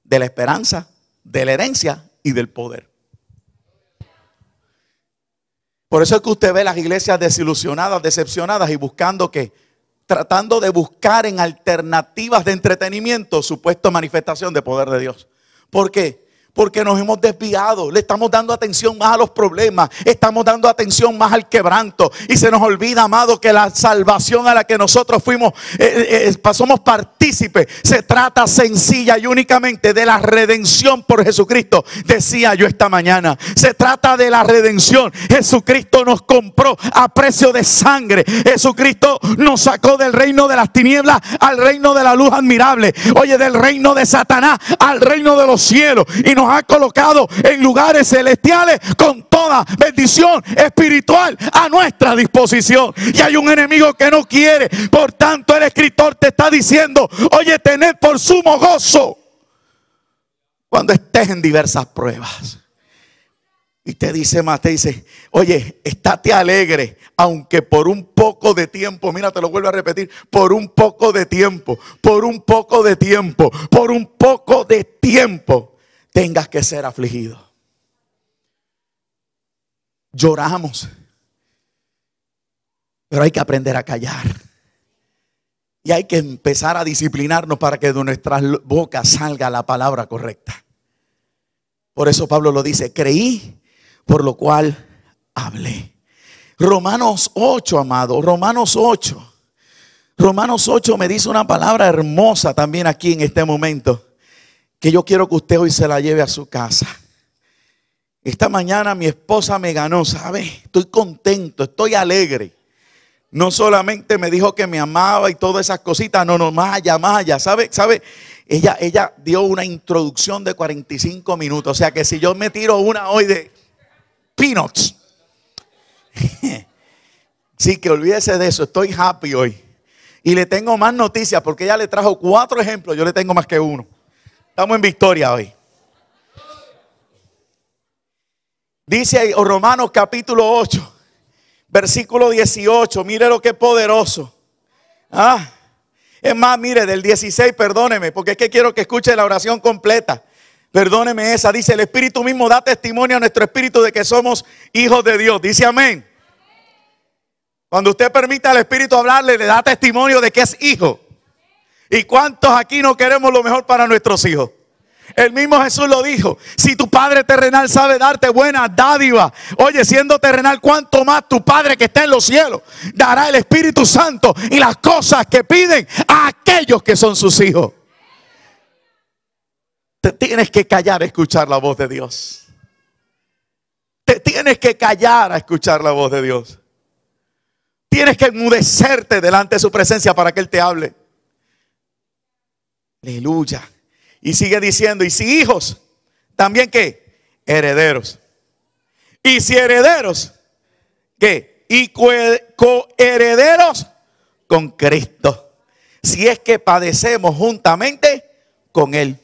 De la esperanza, de la herencia y del poder. Por eso es que usted ve las iglesias desilusionadas, decepcionadas y buscando que, tratando de buscar en alternativas de entretenimiento supuesto manifestación de poder de Dios. ¿Por qué? Porque nos hemos desviado, le estamos dando atención más a los problemas, estamos dando atención más al quebranto. Y se nos olvida, amado, que la salvación a la que nosotros fuimos, eh, eh, eh, somos partícipes, se trata sencilla y únicamente de la redención por Jesucristo, decía yo esta mañana. Se trata de la redención. Jesucristo nos compró a precio de sangre. Jesucristo nos sacó del reino de las tinieblas al reino de la luz admirable. Oye, del reino de Satanás al reino de los cielos. Y nos ha colocado en lugares celestiales con toda bendición espiritual a nuestra disposición. Y hay un enemigo que no quiere. Por tanto, el escritor te está diciendo, oye, tened por sumo gozo cuando estés en diversas pruebas. Y te dice más, te dice, oye, estate alegre, aunque por un poco de tiempo, mira, te lo vuelvo a repetir, por un poco de tiempo, por un poco de tiempo, por un poco de tiempo tengas que ser afligido. Lloramos, pero hay que aprender a callar. Y hay que empezar a disciplinarnos para que de nuestras bocas salga la palabra correcta. Por eso Pablo lo dice, creí, por lo cual hablé. Romanos 8, amado, Romanos 8. Romanos 8 me dice una palabra hermosa también aquí en este momento que yo quiero que usted hoy se la lleve a su casa. Esta mañana mi esposa me ganó, ¿sabe? Estoy contento, estoy alegre. No solamente me dijo que me amaba y todas esas cositas, no, no, más allá, más allá, ¿sabe? ¿Sabe? Ella, ella dio una introducción de 45 minutos, o sea que si yo me tiro una hoy de peanuts, sí, que olvídese de eso, estoy happy hoy. Y le tengo más noticias porque ella le trajo cuatro ejemplos, yo le tengo más que uno. Estamos en victoria hoy. Dice Romanos capítulo 8, versículo 18. Mire lo que poderoso. Ah, es más, mire, del 16, perdóneme, porque es que quiero que escuche la oración completa. Perdóneme esa. Dice, el Espíritu mismo da testimonio a nuestro Espíritu de que somos hijos de Dios. Dice amén. Cuando usted permita al Espíritu hablarle, le da testimonio de que es hijo. ¿Y cuántos aquí no queremos lo mejor para nuestros hijos? El mismo Jesús lo dijo. Si tu Padre terrenal sabe darte buena dádiva. oye, siendo terrenal, cuánto más tu Padre que está en los cielos dará el Espíritu Santo y las cosas que piden a aquellos que son sus hijos. Te tienes que callar a escuchar la voz de Dios. Te tienes que callar a escuchar la voz de Dios. Tienes que enmudecerte delante de su presencia para que Él te hable. Aleluya. Y sigue diciendo, y si hijos, también qué? Herederos. Y si herederos, ¿qué? Y coherederos con Cristo. Si es que padecemos juntamente con Él,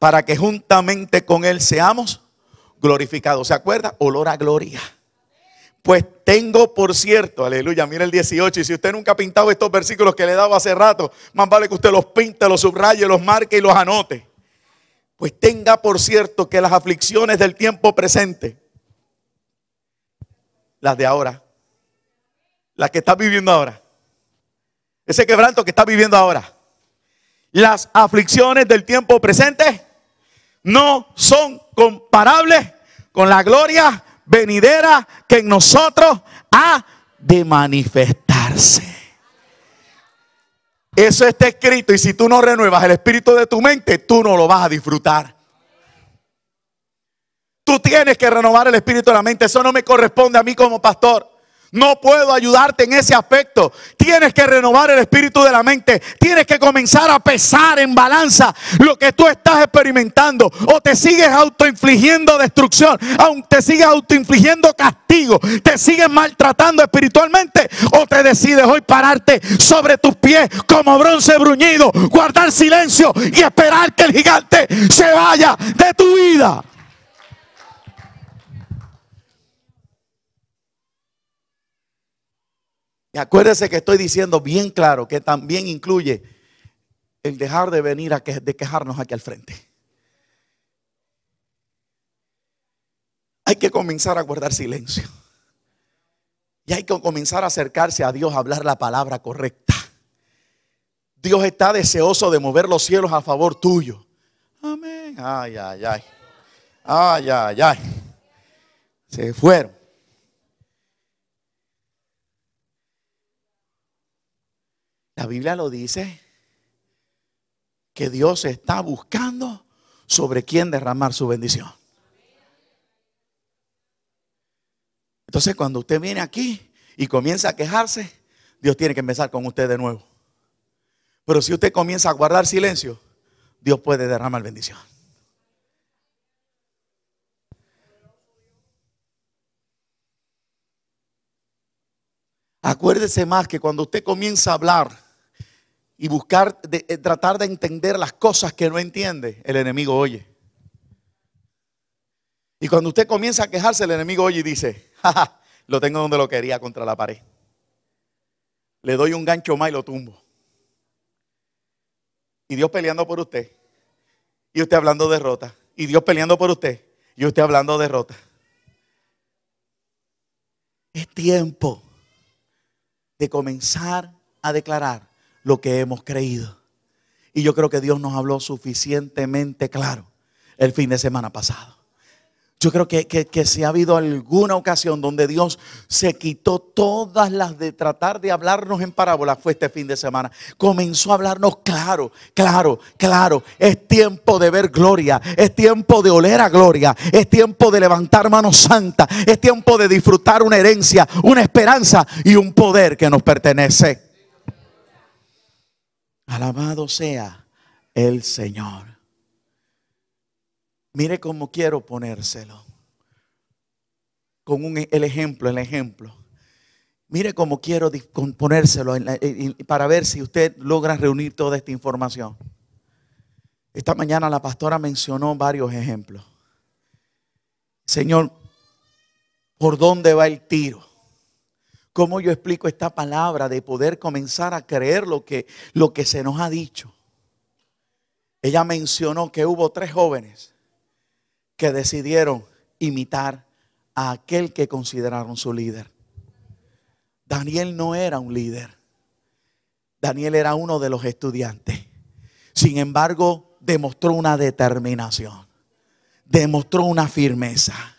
para que juntamente con Él seamos glorificados. ¿Se acuerda? Olor a gloria. Pues tengo por cierto, aleluya, mira el 18, y si usted nunca ha pintado estos versículos que le he dado hace rato, más vale que usted los pinte, los subraye, los marque y los anote. Pues tenga por cierto que las aflicciones del tiempo presente, las de ahora, las que está viviendo ahora, ese quebranto que está viviendo ahora, las aflicciones del tiempo presente no son comparables con la gloria venidera que en nosotros ha de manifestarse. Eso está escrito y si tú no renuevas el espíritu de tu mente, tú no lo vas a disfrutar. Tú tienes que renovar el espíritu de la mente. Eso no me corresponde a mí como pastor. No puedo ayudarte en ese aspecto. Tienes que renovar el espíritu de la mente. Tienes que comenzar a pesar en balanza lo que tú estás experimentando. O te sigues autoinfligiendo destrucción. Aunque te sigues autoinfligiendo castigo. Te sigues maltratando espiritualmente. O te decides hoy pararte sobre tus pies como bronce bruñido. Guardar silencio y esperar que el gigante se vaya de tu vida. Y acuérdese que estoy diciendo bien claro que también incluye el dejar de venir a que, de quejarnos aquí al frente. Hay que comenzar a guardar silencio. Y hay que comenzar a acercarse a Dios, a hablar la palabra correcta. Dios está deseoso de mover los cielos a favor tuyo. Amén. Ay, ay, ay. Ay, ay, ay. Se fueron. La Biblia lo dice que Dios está buscando sobre quién derramar su bendición. Entonces cuando usted viene aquí y comienza a quejarse, Dios tiene que empezar con usted de nuevo. Pero si usted comienza a guardar silencio, Dios puede derramar bendición. Acuérdese más que cuando usted comienza a hablar, y buscar, eh, tratar de entender las cosas que no entiende, el enemigo oye. Y cuando usted comienza a quejarse, el enemigo oye y dice, jaja, lo tengo donde lo quería, contra la pared. Le doy un gancho más y lo tumbo. Y Dios peleando por usted. Y usted hablando derrota. Y Dios peleando por usted. Y usted hablando derrota. Es tiempo de comenzar a declarar lo que hemos creído. Y yo creo que Dios nos habló suficientemente claro el fin de semana pasado. Yo creo que, si ha habido alguna ocasión donde Dios se quitó todas las de tratar de hablarnos en parábolas, fue este fin de semana. Comenzó a hablarnos claro, claro, claro. Es tiempo de ver gloria, es tiempo de oler a gloria, es tiempo de levantar manos santas, es tiempo de disfrutar una herencia, una esperanza y un poder que nos pertenece. Alabado sea el Señor. Mire cómo quiero ponérselo. Con un, e-, el ejemplo, el ejemplo. Mire cómo quiero ponérselo para ver si usted logra reunir toda esta información. Esta mañana la pastora mencionó varios ejemplos. Señor, ¿por dónde va el tiro? ¿Cómo yo explico esta palabra de poder comenzar a creer lo que, lo que se nos ha dicho? Ella mencionó que hubo tres jóvenes que decidieron imitar a aquel que consideraron su líder. Daniel no era un líder. Daniel era uno de los estudiantes. Sin embargo, demostró una determinación, demostró una firmeza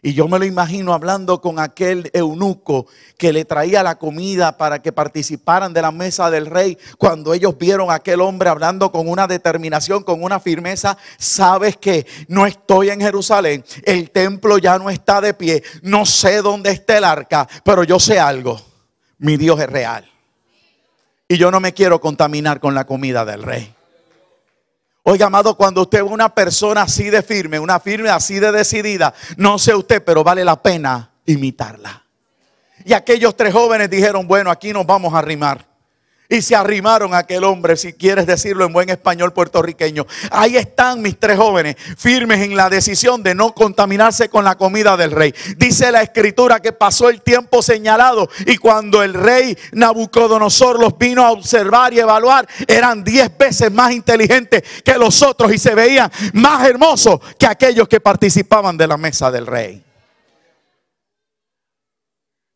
y yo me lo imagino hablando con aquel eunuco que le traía la comida para que participaran de la mesa del rey. Cuando ellos vieron a aquel hombre hablando con una determinación, con una firmeza, sabes que no estoy en Jerusalén, el templo ya no está de pie, no sé dónde está el arca, pero yo sé algo, mi Dios es real. Y yo no me quiero contaminar con la comida del rey. Oiga, amado, cuando usted es una persona así de firme, una firme así de decidida, no sé usted, pero vale la pena imitarla. Y aquellos tres jóvenes dijeron, bueno, aquí nos vamos a arrimar y se arrimaron a aquel hombre, si quieres decirlo en buen español puertorriqueño. Ahí están mis tres jóvenes, firmes en la decisión de no contaminarse con la comida del rey. Dice la escritura que pasó el tiempo señalado y cuando el rey Nabucodonosor los vino a observar y evaluar, eran diez veces más inteligentes que los otros y se veían más hermosos que aquellos que participaban de la mesa del rey.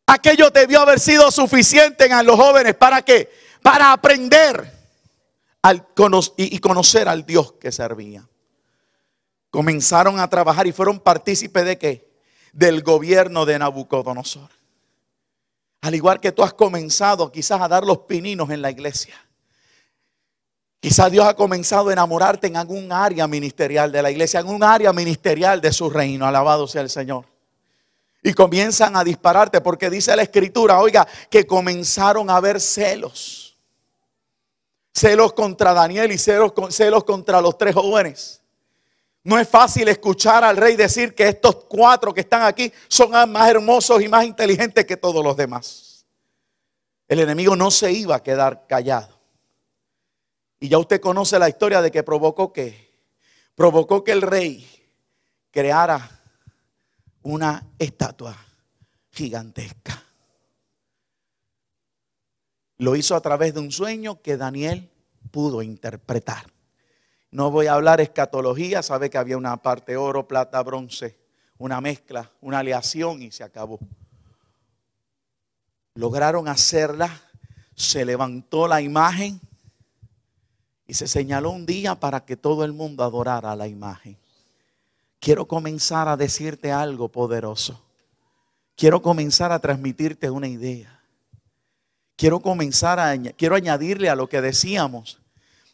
Aquello debió haber sido suficiente a los jóvenes para que para aprender y conocer al Dios que servía. Comenzaron a trabajar y fueron partícipes de qué? Del gobierno de Nabucodonosor. Al igual que tú has comenzado quizás a dar los pininos en la iglesia. Quizás Dios ha comenzado a enamorarte en algún área ministerial de la iglesia, en un área ministerial de su reino. Alabado sea el Señor. Y comienzan a dispararte porque dice la escritura, oiga, que comenzaron a ver celos celos contra Daniel y celos, contra los tres jóvenes. No es fácil escuchar al rey decir que estos cuatro que están aquí son más hermosos y más inteligentes que todos los demás. El enemigo no se iba a quedar callado. Y ya usted conoce la historia de que provocó que provocó que el rey creara una estatua gigantesca. Lo hizo a través de un sueño que Daniel pudo interpretar. No voy a hablar escatología, sabe que había una parte oro, plata, bronce, una mezcla, una aleación y se acabó. Lograron hacerla, se levantó la imagen y se señaló un día para que todo el mundo adorara la imagen. Quiero comenzar a decirte algo poderoso. Quiero comenzar a transmitirte una idea quiero comenzar a quiero añadirle a lo que decíamos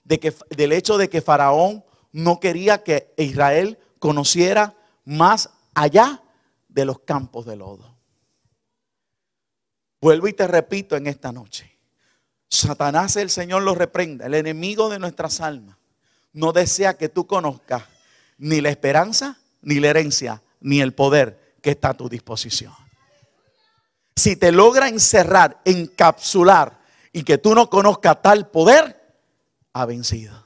de que, del hecho de que Faraón no quería que Israel conociera más allá de los campos de lodo. Vuelvo y te repito en esta noche. Satanás, el Señor lo reprenda, el enemigo de nuestras almas, no desea que tú conozcas ni la esperanza, ni la herencia, ni el poder que está a tu disposición si te logra encerrar, encapsular y que tú no conozcas tal poder, ha vencido.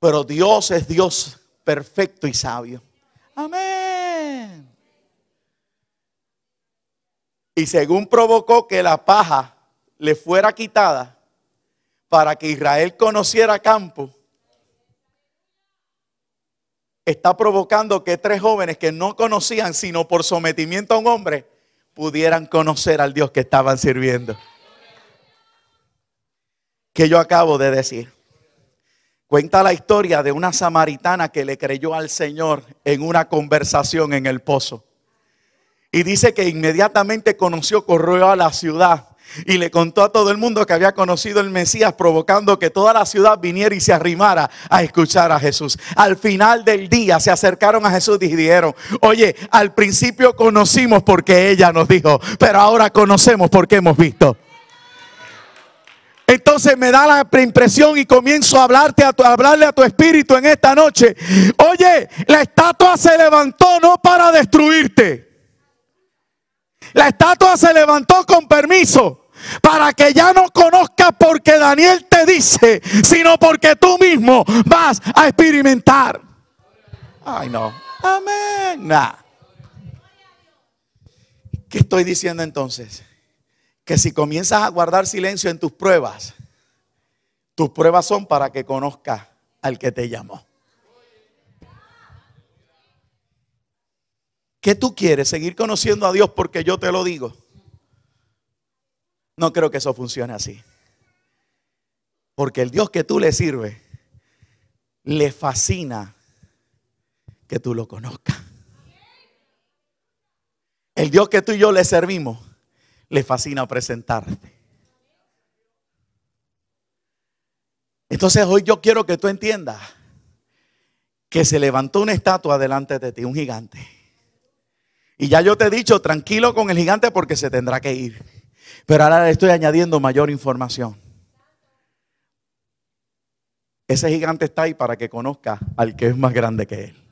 Pero Dios es Dios perfecto y sabio. Amén. Y según provocó que la paja le fuera quitada para que Israel conociera campo, está provocando que tres jóvenes que no conocían, sino por sometimiento a un hombre, pudieran conocer al Dios que estaban sirviendo. Que yo acabo de decir. Cuenta la historia de una samaritana que le creyó al Señor en una conversación en el pozo. Y dice que inmediatamente conoció, corrió a la ciudad y le contó a todo el mundo que había conocido el Mesías, provocando que toda la ciudad viniera y se arrimara a escuchar a Jesús. Al final del día se acercaron a Jesús y dijeron, oye, al principio conocimos porque ella nos dijo, pero ahora conocemos porque hemos visto. Entonces me da la impresión y comienzo a hablarte a a hablarle a tu espíritu en esta noche. Oye, la estatua se levantó no para destruirte la estatua se levantó con permiso para que ya no conozcas porque Daniel te dice, sino porque tú mismo vas a experimentar. Ay, no. Amén. ¿Qué estoy diciendo entonces? Que si comienzas a guardar silencio en tus pruebas, tus pruebas son para que conozcas al que te llamó. ¿Qué tú quieres? ¿Seguir conociendo a Dios porque yo te lo digo? No creo que eso funcione así. Porque el Dios que tú le sirves, le fascina que tú lo conozcas. El Dios que tú y yo le servimos, le fascina presentarte. Entonces hoy yo quiero que tú entiendas que se levantó una estatua delante de ti, un gigante. Y ya yo te he dicho, tranquilo con el gigante porque se tendrá que ir. Pero ahora le estoy añadiendo mayor información. Ese gigante está ahí para que conozca al que es más grande que él.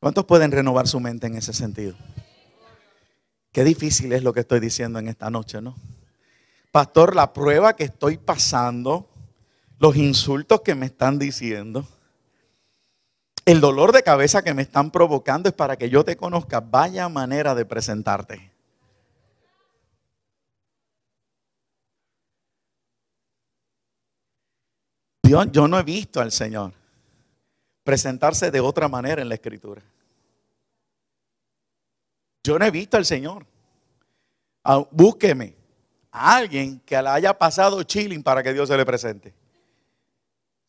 ¿Cuántos pueden renovar su mente en ese sentido? Qué difícil es lo que estoy diciendo en esta noche, ¿no? Pastor, la prueba que estoy pasando, los insultos que me están diciendo el dolor de cabeza que me están provocando es para que yo te conozca. Vaya manera de presentarte. yo no he visto al Señor presentarse de otra manera en la escritura. Yo no he visto al Señor. Ah, búsqueme a alguien que le haya pasado chilling para que Dios se le presente.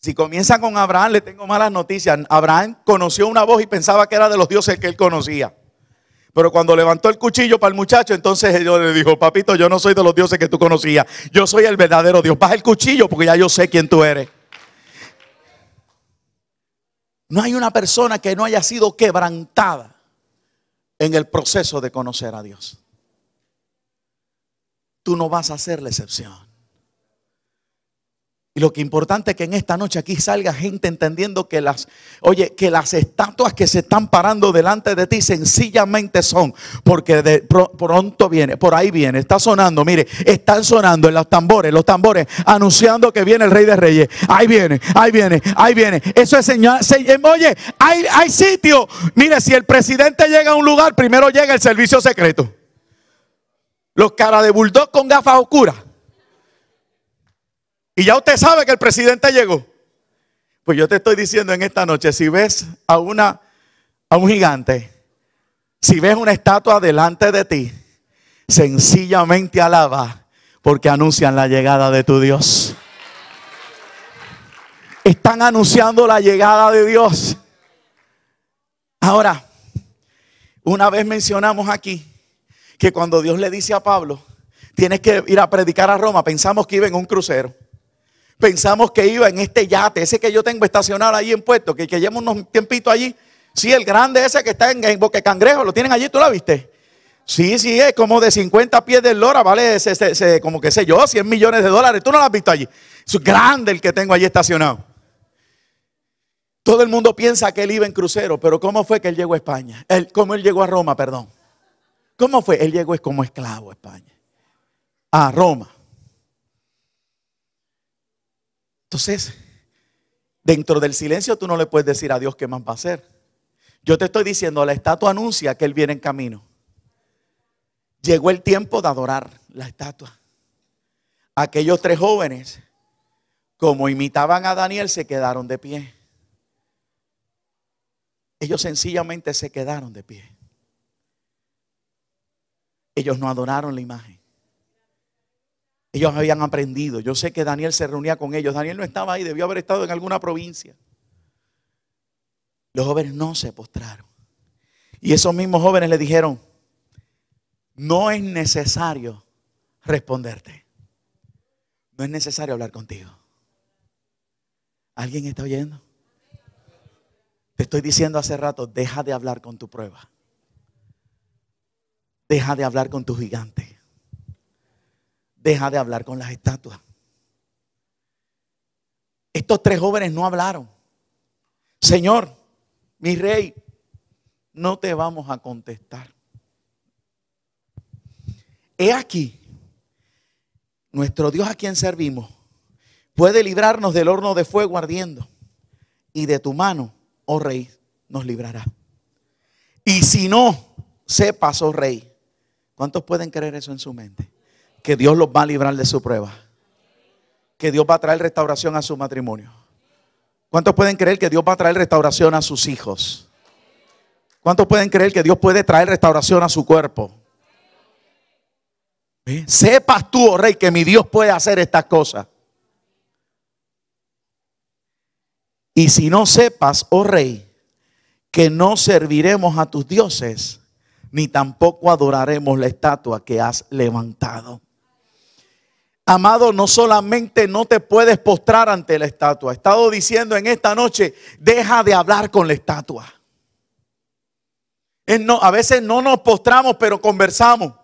Si comienza con Abraham, le tengo malas noticias. Abraham conoció una voz y pensaba que era de los dioses que él conocía. Pero cuando levantó el cuchillo para el muchacho, entonces él le dijo, papito, yo no soy de los dioses que tú conocías. Yo soy el verdadero Dios. Baja el cuchillo porque ya yo sé quién tú eres. No hay una persona que no haya sido quebrantada en el proceso de conocer a Dios. Tú no vas a ser la excepción lo que importante es que en esta noche aquí salga gente entendiendo que las, oye, que las estatuas que se están parando delante de ti sencillamente son, porque de pronto viene, por ahí viene, está sonando, mire, están sonando en los tambores, los tambores anunciando que viene el Rey de Reyes. Ahí viene, ahí viene, ahí viene. Eso es señal, em, oye, hay, hay sitio. Mire, si el presidente llega a un lugar, primero llega el servicio secreto. Los caras de bulldog con gafas oscuras. Y ya usted sabe que el presidente llegó. Pues yo te estoy diciendo en esta noche, si ves a una a un gigante, si ves una estatua delante de ti, sencillamente alaba porque anuncian la llegada de tu Dios. Están anunciando la llegada de Dios. Ahora, una vez mencionamos aquí que cuando Dios le dice a Pablo, tienes que ir a predicar a Roma, pensamos que iba en un crucero pensamos que iba en este yate, ese que yo tengo estacionado ahí en Puerto, que, que unos tiempitos allí. Sí, el grande ese que está en, Boquecangrejo, Cangrejo, lo tienen allí, ¿tú lo viste? Sí, sí, es como de 50 pies de lora, vale, como que sé yo, 100 millones de dólares. Tú no lo has visto allí. Es grande el que tengo allí estacionado. Todo el mundo piensa que él iba en crucero, pero ¿cómo fue que él llegó a España? ¿Cómo él llegó a Roma, perdón? ¿Cómo fue? Él llegó como esclavo a España, a Roma. Entonces, dentro del silencio tú no le puedes decir a Dios qué más va a hacer. Yo te estoy diciendo, la estatua anuncia que Él viene en camino. Llegó el tiempo de adorar la estatua. Aquellos tres jóvenes, como imitaban a Daniel, se quedaron de pie. Ellos sencillamente se quedaron de pie. Ellos no adoraron la imagen. Ellos habían aprendido. Yo sé que Daniel se reunía con ellos. Daniel no estaba ahí, debió haber estado en alguna provincia. Los jóvenes no se postraron. Y esos mismos jóvenes le dijeron, no es necesario responderte. No es necesario hablar contigo. ¿Alguien está oyendo? Te estoy diciendo hace rato, deja de hablar con tu prueba. Deja de hablar con tu gigante deja de hablar con las estatuas. Estos tres jóvenes no hablaron. Señor, mi rey, no te vamos a contestar. He aquí, nuestro Dios a quien servimos puede librarnos del horno de fuego ardiendo y de tu mano, oh rey, nos librará. Y si no, sepas, oh rey, ¿cuántos pueden creer eso en su mente? que Dios los va a librar de su prueba. Que Dios va a traer restauración a su matrimonio. ¿Cuántos pueden creer que Dios va a traer restauración a sus hijos? ¿Cuántos pueden creer que Dios puede traer restauración a su cuerpo? Sepas tú, oh rey, que mi Dios puede hacer estas cosas. Y si no sepas, oh rey, que no serviremos a tus dioses, ni tampoco adoraremos la estatua que has levantado. Amado, no solamente no te puedes postrar ante la estatua. He estado diciendo en esta noche, deja de hablar con la estatua. No, a veces no nos postramos, pero conversamos.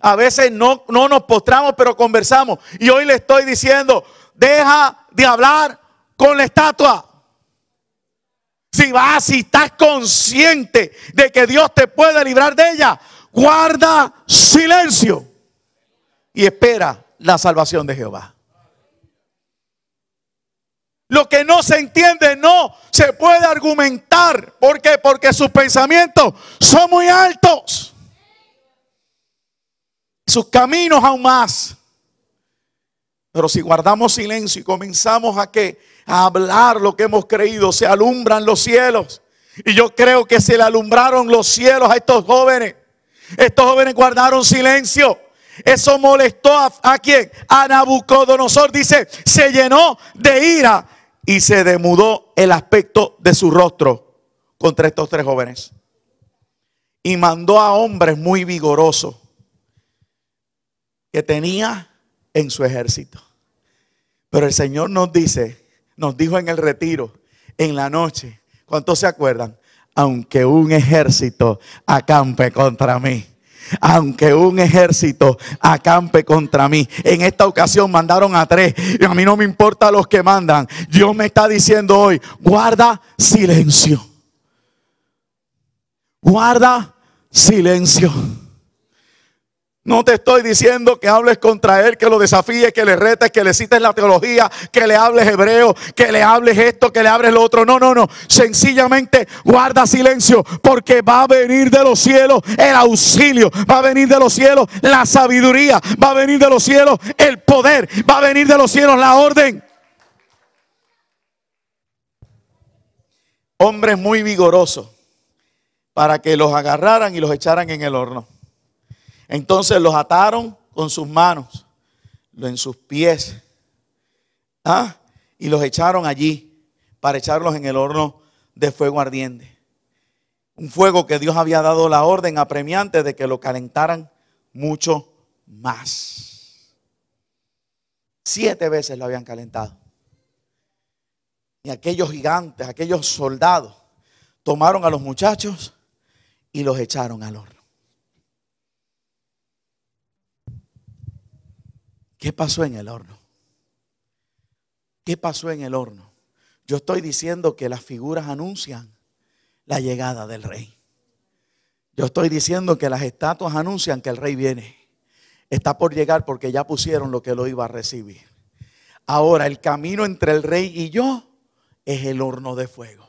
A veces no, no nos postramos, pero conversamos. Y hoy le estoy diciendo, deja de hablar con la estatua. Si vas, si estás consciente de que Dios te puede librar de ella, guarda silencio y espera la salvación de Jehová. Lo que no se entiende no se puede argumentar. ¿Por qué? Porque sus pensamientos son muy altos. Sus caminos aún más. Pero si guardamos silencio y comenzamos a que a hablar lo que hemos creído, se alumbran los cielos. Y yo creo que se le alumbraron los cielos a estos jóvenes. Estos jóvenes guardaron silencio. Eso molestó a, a quien? A Nabucodonosor. Dice, se llenó de ira y se demudó el aspecto de su rostro contra estos tres jóvenes. Y mandó a hombres muy vigorosos que tenía en su ejército. Pero el Señor nos dice, nos dijo en el retiro, en la noche, ¿cuántos se acuerdan? Aunque un ejército acampe contra mí, aunque un ejército acampe contra mí. En esta ocasión mandaron a tres. Y a mí no me importa los que mandan. Dios me está diciendo hoy, guarda silencio. Guarda silencio. No te estoy diciendo que hables contra él, que lo desafíes, que le retes, que le cites la teología, que le hables hebreo, que le hables esto, que le hables lo otro. No, no, no. Sencillamente guarda silencio porque va a venir de los cielos el auxilio, va a venir de los cielos la sabiduría, va a venir de los cielos el poder, va a venir de los cielos la orden. Hombres muy vigorosos para que los agarraran y los echaran en el horno. Entonces los ataron con sus manos, en sus pies, ¿ah? y los echaron allí para echarlos en el horno de fuego ardiente. Un fuego que Dios había dado la orden apremiante de que lo calentaran mucho más. Siete veces lo habían calentado. Y aquellos gigantes, aquellos soldados, tomaron a los muchachos y los echaron al horno. ¿Qué pasó en el horno? ¿Qué pasó en el horno? Yo estoy diciendo que las figuras anuncian la llegada del rey. Yo estoy diciendo que las estatuas anuncian que el rey viene. Está por llegar porque ya pusieron lo que lo iba a recibir. Ahora, el camino entre el rey y yo es el horno de fuego.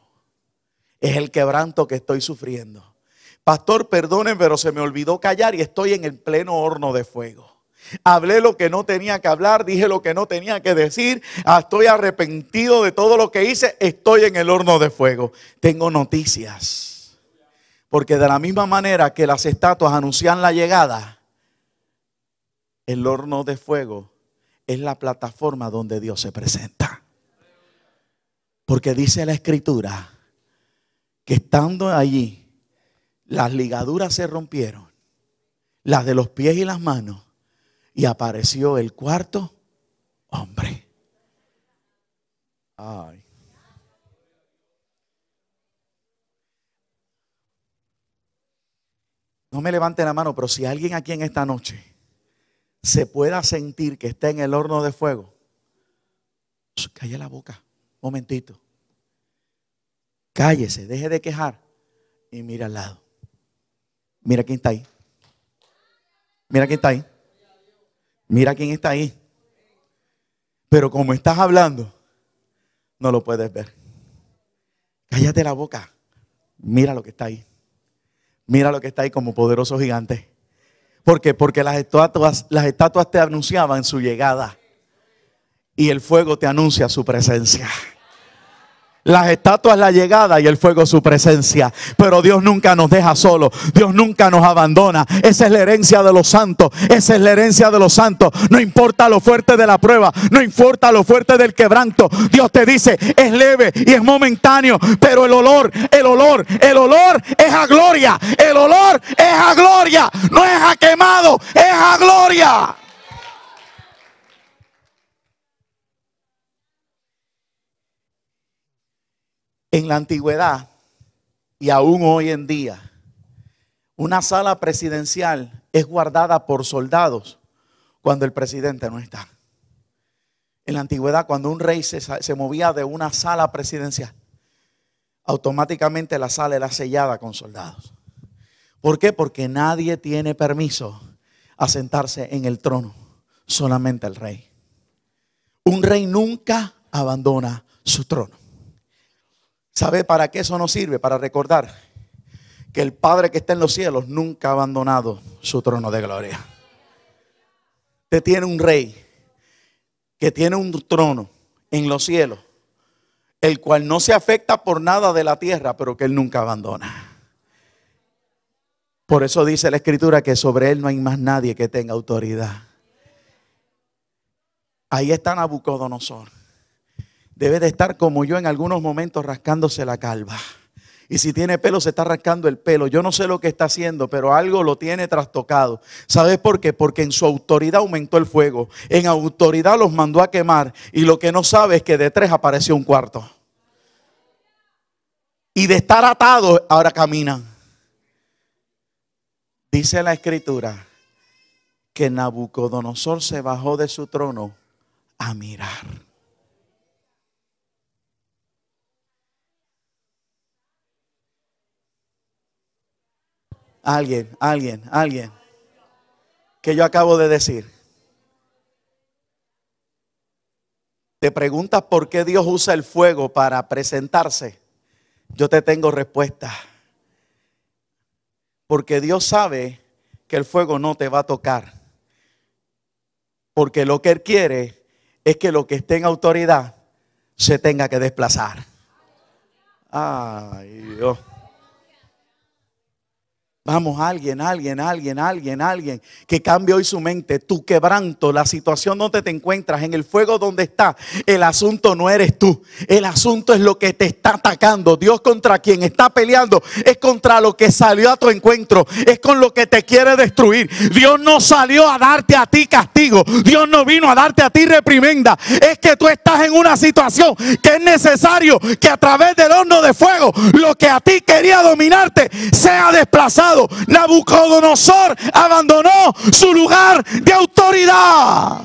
Es el quebranto que estoy sufriendo. Pastor, perdonen, pero se me olvidó callar y estoy en el pleno horno de fuego. Hablé lo que no tenía que hablar, dije lo que no tenía que decir, ah, estoy arrepentido de todo lo que hice, estoy en el horno de fuego. Tengo noticias. Porque de la misma manera que las estatuas anuncian la llegada, el horno de fuego es la plataforma donde Dios se presenta. Porque dice la escritura que estando allí, las ligaduras se rompieron, las de los pies y las manos y apareció el cuarto hombre. Ay. No me levante la mano, pero si alguien aquí en esta noche se pueda sentir que está en el horno de fuego, calle la boca, momentito. Cállese, deje de quejar y mira al lado. Mira quién está ahí. Mira quién está ahí. Mira quién está ahí. Pero como estás hablando, no lo puedes ver. Cállate la boca. Mira lo que está ahí. Mira lo que está ahí como poderoso gigante. ¿Por qué? Porque las estatuas, las estatuas te anunciaban su llegada y el fuego te anuncia su presencia las estatuas, la llegada y el fuego, su presencia. Pero Dios nunca nos deja solos. Dios nunca nos abandona. Esa es la herencia de los santos. Esa es la herencia de los santos. No importa lo fuerte de la prueba. No importa lo fuerte del quebranto. Dios te dice, es leve y es momentáneo. Pero el olor, el olor, el olor es a gloria. El olor es a gloria. No es a quemado, es a gloria. En la antigüedad y aún hoy en día, una sala presidencial es guardada por soldados cuando el presidente no está. En la antigüedad, cuando un rey se, movía de una sala presidencial, automáticamente la sala era sellada con soldados. ¿Por qué? Porque nadie tiene permiso a sentarse en el trono, solamente el rey. Un rey nunca abandona su trono. ¿Sabe para qué eso nos sirve? Para recordar que el Padre que está en los cielos nunca ha abandonado su trono de gloria. Usted tiene un rey que tiene un trono en los cielos, el cual no se afecta por nada de la tierra, pero que él nunca abandona. Por eso dice la escritura que sobre él no hay más nadie que tenga autoridad. Ahí está Nabucodonosor debe de estar como yo en algunos momentos rascándose la calva. Y si tiene pelo, se está rascando el pelo. Yo no sé lo que está haciendo, pero algo lo tiene trastocado. ¿Sabes por qué? Porque en su autoridad aumentó el fuego. En autoridad los mandó a quemar. Y lo que no sabe es que de tres apareció un cuarto. Y de estar atados, ahora caminan. Dice la escritura que Nabucodonosor se bajó de su trono a mirar. Alguien, alguien, alguien. Que yo acabo de decir. Te preguntas por qué Dios usa el fuego para presentarse. Yo te tengo respuesta. Porque Dios sabe que el fuego no te va a tocar. Porque lo que Él quiere es que lo que esté en autoridad se tenga que desplazar. Ay, Dios. Vamos, alguien, alguien, alguien, alguien, alguien que cambie hoy su mente. Tu quebranto, la situación donde te encuentras, en el fuego donde está. El asunto no eres tú. El asunto es lo que te está atacando. Dios contra quien está peleando es contra lo que salió a tu encuentro. Es con lo que te quiere destruir. Dios no salió a darte a ti castigo. Dios no vino a darte a ti reprimenda. Es que tú estás en una situación que es necesario que a través del horno de fuego lo que a ti quería dominarte sea desplazado Nabucodonosor abandonó su lugar de autoridad.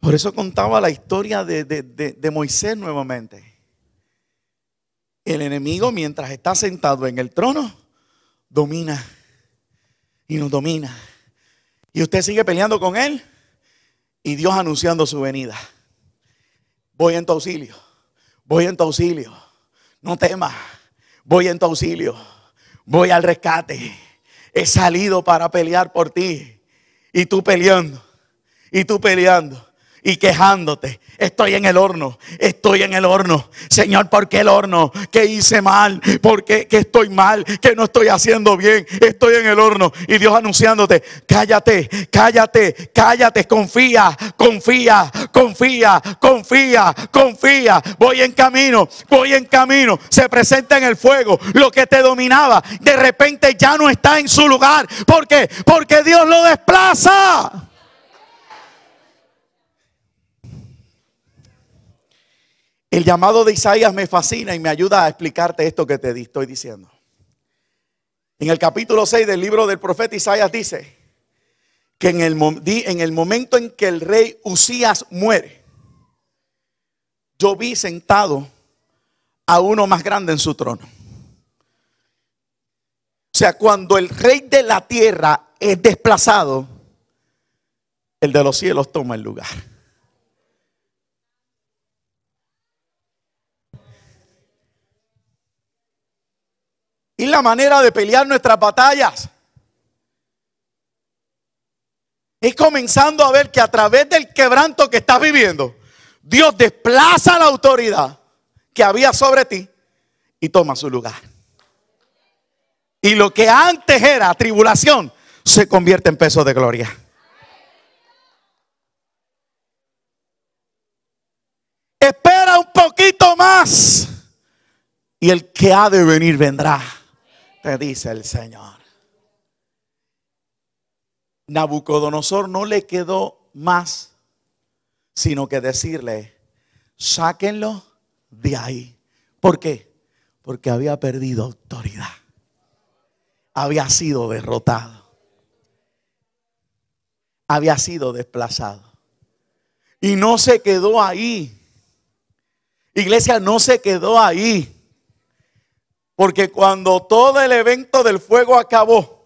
Por eso contaba la historia de, de, Moisés nuevamente. El enemigo, mientras está sentado en el trono, domina y nos domina. Y usted sigue peleando con él y Dios anunciando su venida. Voy en tu auxilio, voy en tu auxilio, no temas, voy en tu auxilio, voy al rescate. He salido para pelear por ti y tú peleando, y tú peleando y quejándote. Estoy en el horno, estoy en el horno. Señor, ¿por qué el horno? ¿Qué hice mal? ¿Por qué que estoy mal? que no estoy haciendo bien? Estoy en el horno. Y Dios anunciándote, cállate, cállate, cállate, confía, confía, confía, confía, confía. Voy en camino, voy en camino. Se presenta en el fuego lo que te dominaba. De repente ya no está en su lugar. ¿Por qué? Porque Dios lo desplaza. El llamado de Isaías me fascina y me ayuda a explicarte esto que te estoy diciendo. En el capítulo 6 del libro del profeta Isaías dice que en el, en el momento en que el rey Usías muere, yo vi sentado a uno más grande en su trono. O sea, cuando el rey de la tierra es desplazado, el de los cielos toma el lugar. Y la manera de pelear nuestras batallas. Es comenzando a ver que a través del quebranto que estás viviendo, Dios desplaza la autoridad que había sobre ti y toma su lugar. Y lo que antes era tribulación se convierte en peso de gloria. Espera un poquito más y el que ha de venir vendrá dice el Señor. Nabucodonosor no le quedó más, sino que decirle, sáquenlo de ahí. ¿Por qué? Porque había perdido autoridad. Había sido derrotado. Había sido desplazado. Y no se quedó ahí. Iglesia no se quedó ahí. Porque cuando todo el evento del fuego acabó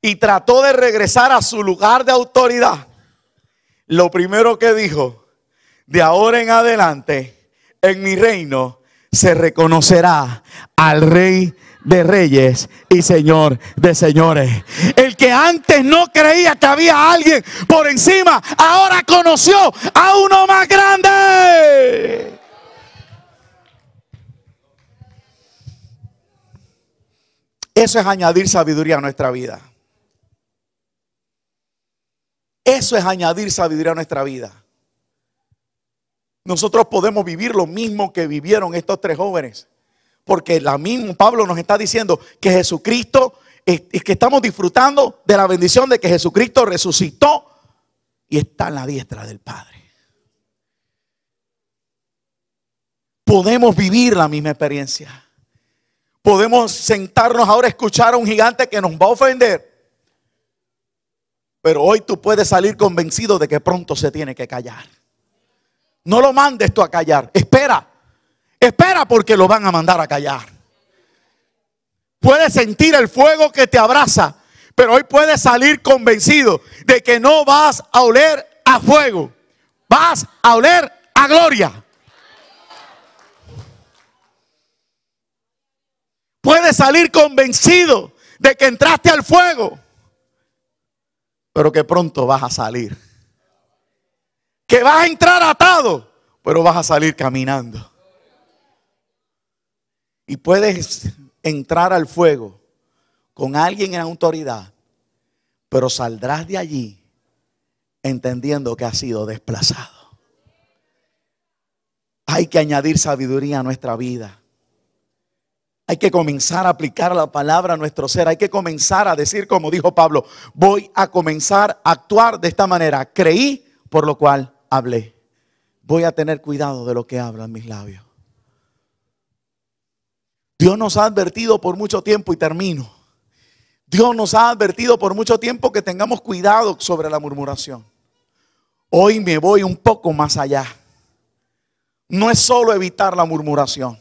y trató de regresar a su lugar de autoridad, lo primero que dijo, de ahora en adelante, en mi reino se reconocerá al rey de reyes y señor de señores. El que antes no creía que había alguien por encima, ahora conoció a uno más grande. Eso es añadir sabiduría a nuestra vida. Eso es añadir sabiduría a nuestra vida. Nosotros podemos vivir lo mismo que vivieron estos tres jóvenes. Porque la misma Pablo nos está diciendo que Jesucristo, que estamos disfrutando de la bendición de que Jesucristo resucitó y está en la diestra del Padre. Podemos vivir la misma experiencia. Podemos sentarnos ahora a escuchar a un gigante que nos va a ofender. Pero hoy tú puedes salir convencido de que pronto se tiene que callar. No lo mandes tú a callar. Espera. Espera porque lo van a mandar a callar. Puedes sentir el fuego que te abraza. Pero hoy puedes salir convencido de que no vas a oler a fuego. Vas a oler a gloria. Puedes salir convencido de que entraste al fuego, pero que pronto vas a salir. Que vas a entrar atado, pero vas a salir caminando. Y puedes entrar al fuego con alguien en autoridad, pero saldrás de allí entendiendo que has sido desplazado. Hay que añadir sabiduría a nuestra vida. Hay que comenzar a aplicar la palabra a nuestro ser. Hay que comenzar a decir, como dijo Pablo, voy a comenzar a actuar de esta manera. Creí, por lo cual hablé. Voy a tener cuidado de lo que hablan mis labios. Dios nos ha advertido por mucho tiempo y termino. Dios nos ha advertido por mucho tiempo que tengamos cuidado sobre la murmuración. Hoy me voy un poco más allá. No es solo evitar la murmuración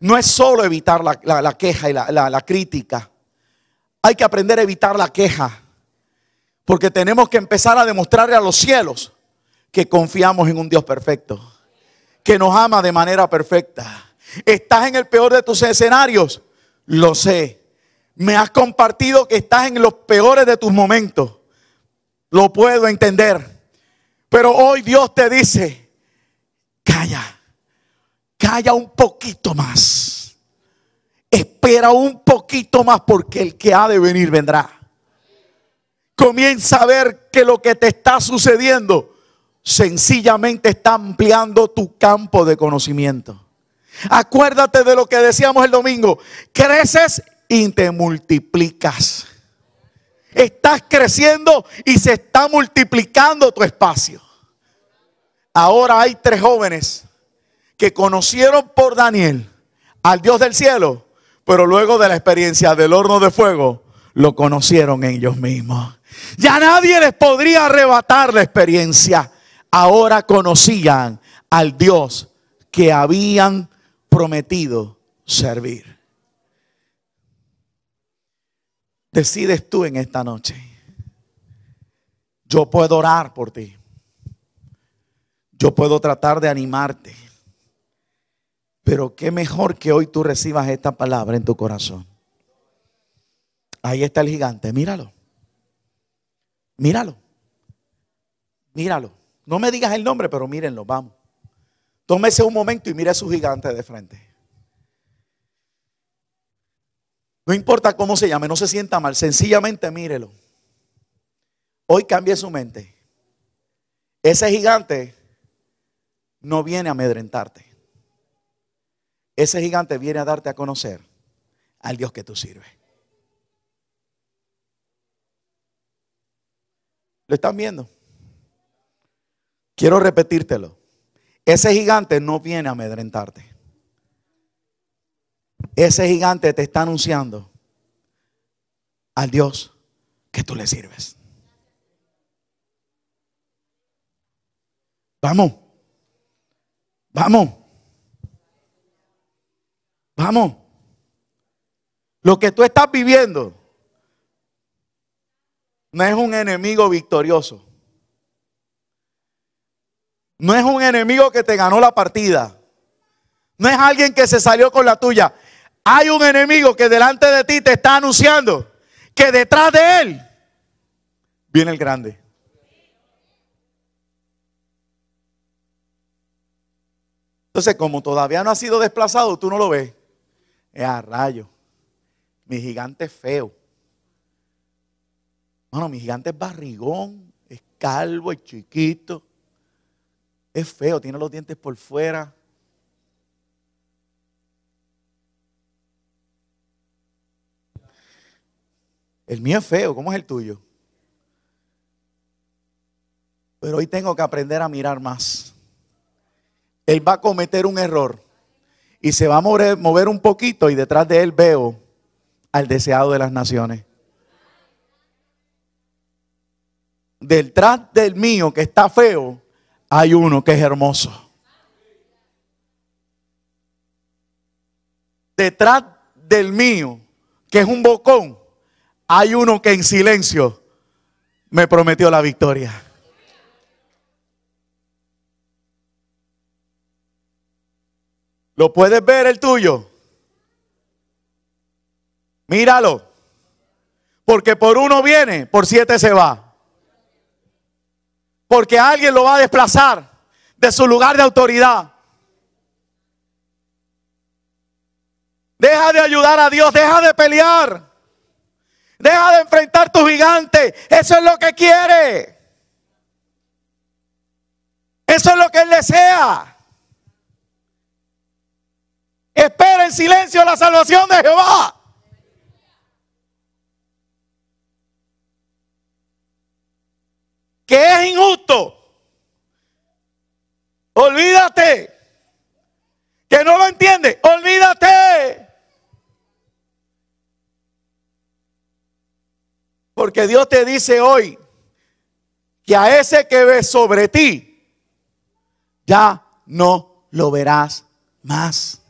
no es solo evitar la, queja y la crítica. Hay que aprender a evitar la queja. Porque tenemos que empezar a demostrarle a los cielos que confiamos en un Dios perfecto. Que nos ama de manera perfecta. Estás en el peor de tus escenarios. Lo sé. Me has compartido que estás en los peores de tus momentos. Lo puedo entender. Pero hoy Dios te dice, calla. Haya un poquito más. Espera un poquito más porque el que ha de venir vendrá. Comienza a ver que lo que te está sucediendo sencillamente está ampliando tu campo de conocimiento. Acuérdate de lo que decíamos el domingo. Creces y te multiplicas. Estás creciendo y se está multiplicando tu espacio. Ahora hay tres jóvenes que conocieron por Daniel al Dios del cielo, pero luego de la experiencia del horno de fuego, lo conocieron ellos mismos. Ya nadie les podría arrebatar la experiencia. Ahora conocían al Dios que habían prometido servir. Decides tú en esta noche. Yo puedo orar por ti. Yo puedo tratar de animarte. Pero qué mejor que hoy tú recibas esta palabra en tu corazón. Ahí está el gigante, míralo. Míralo. Míralo. No me digas el nombre, pero mírenlo, vamos. Tómese un momento y mire a su gigante de frente. No importa cómo se llame, no se sienta mal, sencillamente mírelo. Hoy cambie su mente. Ese gigante no viene a amedrentarte ese gigante viene a darte a conocer al Dios que tú sirves. ¿Lo están viendo? Quiero repetírtelo. Ese gigante no viene a amedrentarte. Ese gigante te está anunciando al Dios que tú le sirves. Vamos. Vamos. Vamos. Lo que tú estás viviendo no es un enemigo victorioso. No es un enemigo que te ganó la partida. No es alguien que se salió con la tuya. Hay un enemigo que delante de ti te está anunciando que detrás de él viene el grande. Entonces, como todavía no ha sido desplazado, tú no lo ves. Es a rayo. Mi gigante es feo. Bueno, mi gigante es barrigón, es calvo, es chiquito. Es feo, tiene los dientes por fuera. El mío es feo, ¿cómo es el tuyo? Pero hoy tengo que aprender a mirar más. Él va a cometer un error y se va a mover, mover un poquito y detrás de él veo al deseado de las naciones. Detrás del mío que está feo, hay uno que es hermoso. detrás del mío, que es un bocón, hay uno que en silencio me prometió la victoria. ¿Lo puedes ver el tuyo? Míralo. Porque por uno viene, por siete se va. Porque alguien lo va a desplazar de su lugar de autoridad. Deja de ayudar a Dios, deja de pelear. Deja de enfrentar tu gigante. Eso es lo que quiere. Eso es lo que él desea. Espera en silencio la salvación de Jehová. Que es injusto. Olvídate. Que no lo entiende. Olvídate. Porque Dios te dice hoy que a ese que ve sobre ti, ya no lo verás más.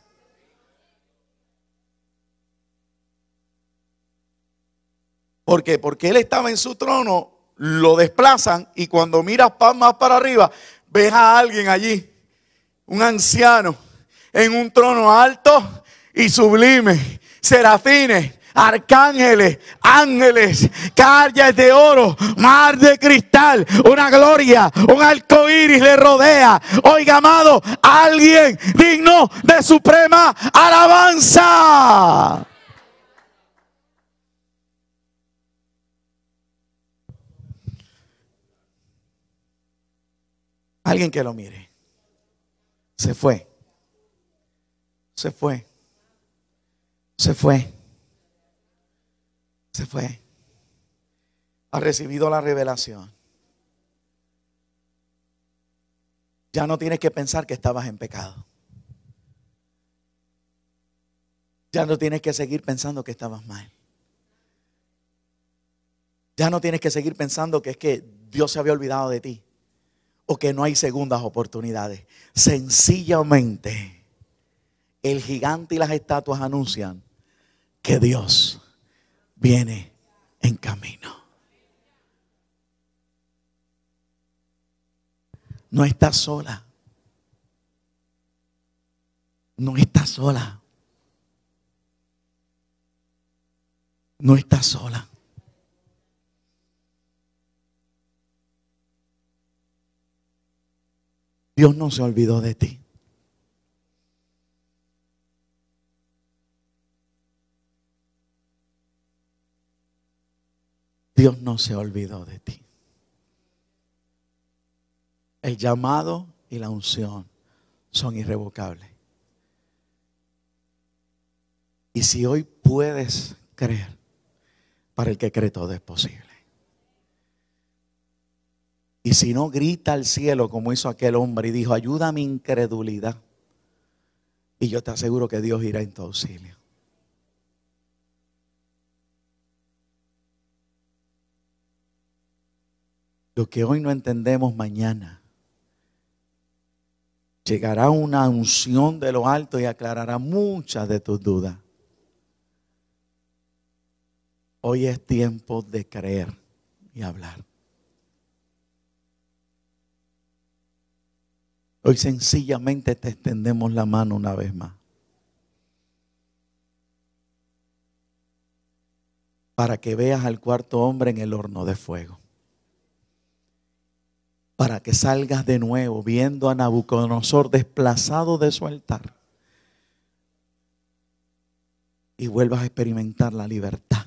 ¿Por qué? Porque él estaba en su trono, lo desplazan y cuando miras más para arriba, ves a alguien allí, un anciano, en un trono alto y sublime, serafines, arcángeles, ángeles, calles de oro, mar de cristal, una gloria, un arco iris le rodea. Oiga, amado, alguien digno de suprema alabanza. Alguien que lo mire. Se fue. Se fue. Se fue. Se fue. Ha recibido la revelación. Ya no tienes que pensar que estabas en pecado. Ya no tienes que seguir pensando que estabas mal. Ya no tienes que seguir pensando que es que Dios se había olvidado de ti o que no hay segundas oportunidades. Sencillamente, el gigante y las estatuas anuncian que Dios viene en camino. No está sola. No está sola. No está sola. Dios no se olvidó de ti. Dios no se olvidó de ti. El llamado y la unción son irrevocables. Y si hoy puedes creer, para el que cree todo es posible. Y si no, grita al cielo como hizo aquel hombre y dijo, ayuda a mi incredulidad. Y yo te aseguro que Dios irá en tu auxilio. Lo que hoy no entendemos mañana. Llegará una unción de lo alto y aclarará muchas de tus dudas. Hoy es tiempo de creer y hablar. Hoy sencillamente te extendemos la mano una vez más. Para que veas al cuarto hombre en el horno de fuego. Para que salgas de nuevo viendo a Nabucodonosor desplazado de su altar. Y vuelvas a experimentar la libertad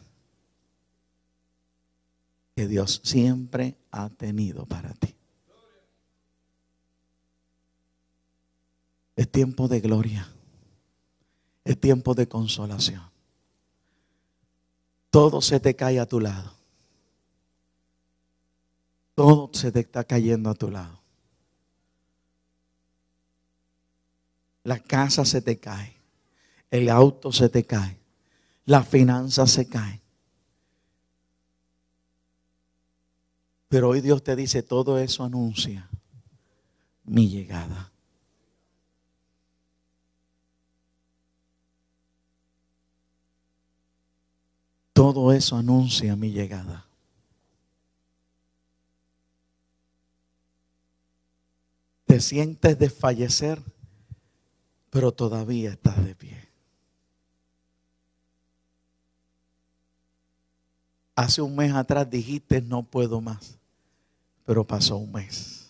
que Dios siempre ha tenido para ti. Es tiempo de gloria. Es tiempo de consolación. Todo se te cae a tu lado. Todo se te está cayendo a tu lado. La casa se te cae. El auto se te cae. La finanza se cae. Pero hoy Dios te dice, todo eso anuncia mi llegada. Todo eso anuncia mi llegada. Te sientes desfallecer, pero todavía estás de pie. Hace un mes atrás dijiste no puedo más, pero pasó un mes.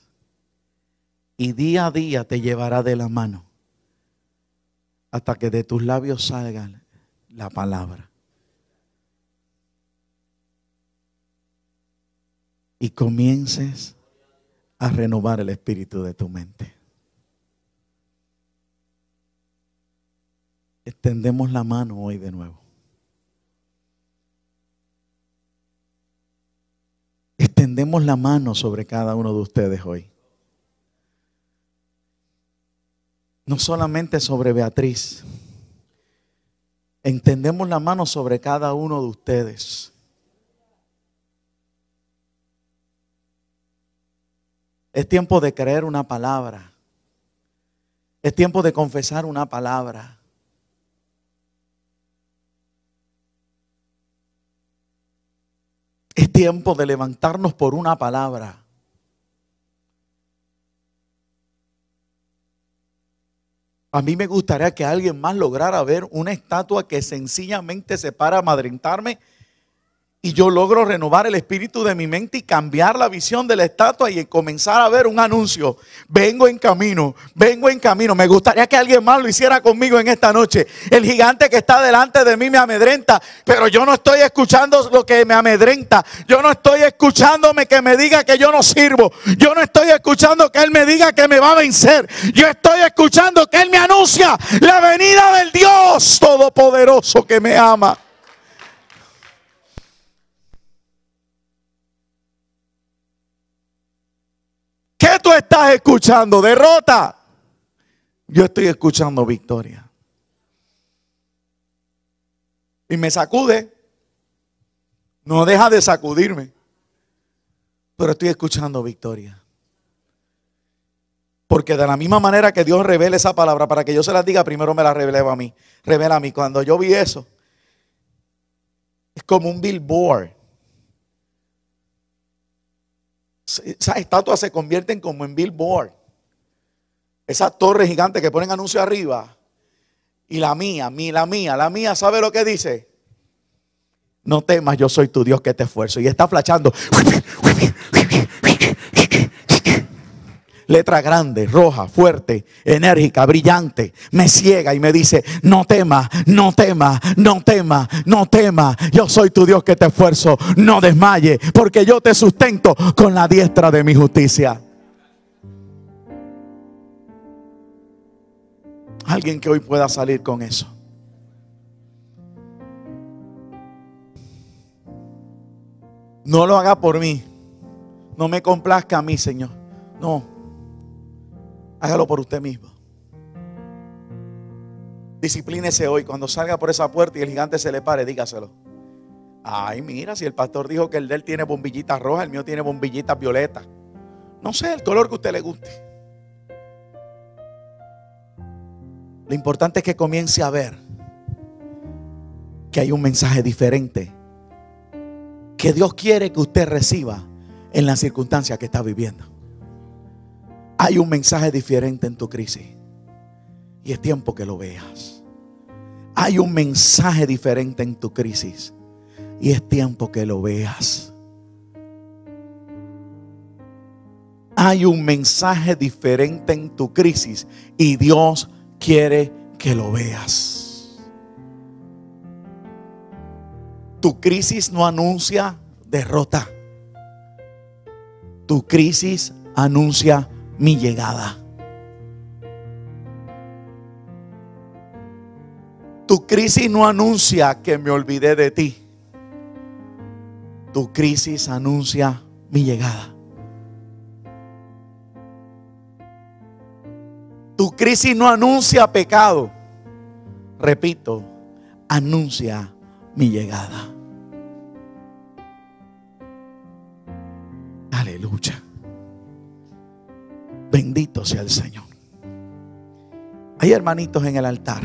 Y día a día te llevará de la mano hasta que de tus labios salga la palabra. y comiences a renovar el espíritu de tu mente. Extendemos la mano hoy de nuevo. Extendemos la mano sobre cada uno de ustedes hoy. No solamente sobre Beatriz. Entendemos la mano sobre cada uno de ustedes Es tiempo de creer una palabra. Es tiempo de confesar una palabra. Es tiempo de levantarnos por una palabra. A mí me gustaría que alguien más lograra ver una estatua que sencillamente se para a y yo logro renovar el espíritu de mi mente y cambiar la visión de la estatua y comenzar a ver un anuncio. Vengo en camino, vengo en camino. Me gustaría que alguien más lo hiciera conmigo en esta noche. El gigante que está delante de mí me amedrenta, pero yo no estoy escuchando lo que me amedrenta. Yo no estoy escuchándome que me diga que yo no sirvo. Yo no estoy escuchando que él me diga que me va a vencer. Yo estoy escuchando que él me anuncia la venida del Dios Todopoderoso que me ama. ¿Qué tú estás escuchando? Derrota. Yo estoy escuchando victoria. Y me sacude. No deja de sacudirme. Pero estoy escuchando victoria. Porque de la misma manera que Dios revela esa palabra para que yo se la diga, primero me la revela a mí. Revela a mí. Cuando yo vi eso, es como un billboard Esas estatuas se convierten como en billboard. Esas torres gigantes que ponen anuncios arriba. Y la mía, mi, la mía, la mía, ¿sabe lo que dice? No temas, yo soy tu Dios que te esfuerzo. Y está flachando letra grande, roja, fuerte, enérgica, brillante, me ciega y me dice, no temas, no temas, no temas, no temas, yo soy tu Dios que te esfuerzo, no desmaye porque yo te sustento con la diestra de mi justicia. Alguien que hoy pueda salir con eso. No lo haga por mí. No me complazca a mí, Señor. No, Hágalo por usted mismo. Disciplínese hoy. Cuando salga por esa puerta y el gigante se le pare, dígaselo. Ay, mira, si el pastor dijo que el de él tiene bombillitas rojas, el mío tiene bombillitas violetas. No sé, el color que a usted le guste. Lo importante es que comience a ver que hay un mensaje diferente que Dios quiere que usted reciba en las circunstancias que está viviendo. Hay un mensaje diferente en tu crisis. Y es tiempo que lo veas. Hay un mensaje diferente en tu crisis. Y es tiempo que lo veas. Hay un mensaje diferente en tu crisis. Y Dios quiere que lo veas. Tu crisis no anuncia derrota. Tu crisis anuncia mi llegada. Tu crisis no anuncia que me olvidé de ti. Tu crisis anuncia mi llegada. Tu crisis no anuncia pecado. Repito, anuncia mi llegada. Aleluya. Bendito sea el Señor. Hay hermanitos en el altar.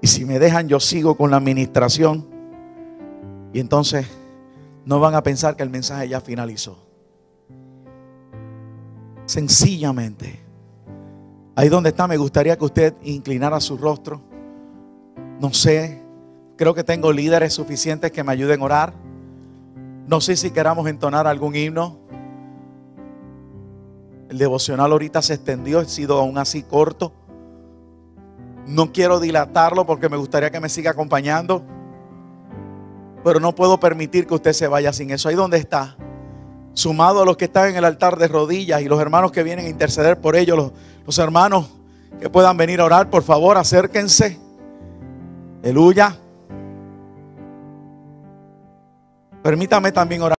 Y si me dejan, yo sigo con la administración. Y entonces no van a pensar que el mensaje ya finalizó. Sencillamente. Ahí donde está, me gustaría que usted inclinara su rostro. No sé, creo que tengo líderes suficientes que me ayuden a orar. No sé si queramos entonar algún himno. El devocional ahorita se extendió, ha sido aún así corto. No quiero dilatarlo porque me gustaría que me siga acompañando. Pero no puedo permitir que usted se vaya sin eso. Ahí donde está. Sumado a los que están en el altar de rodillas y los hermanos que vienen a interceder por ellos, los, los hermanos que puedan venir a orar, por favor, acérquense. Aleluya. Permítame también orar.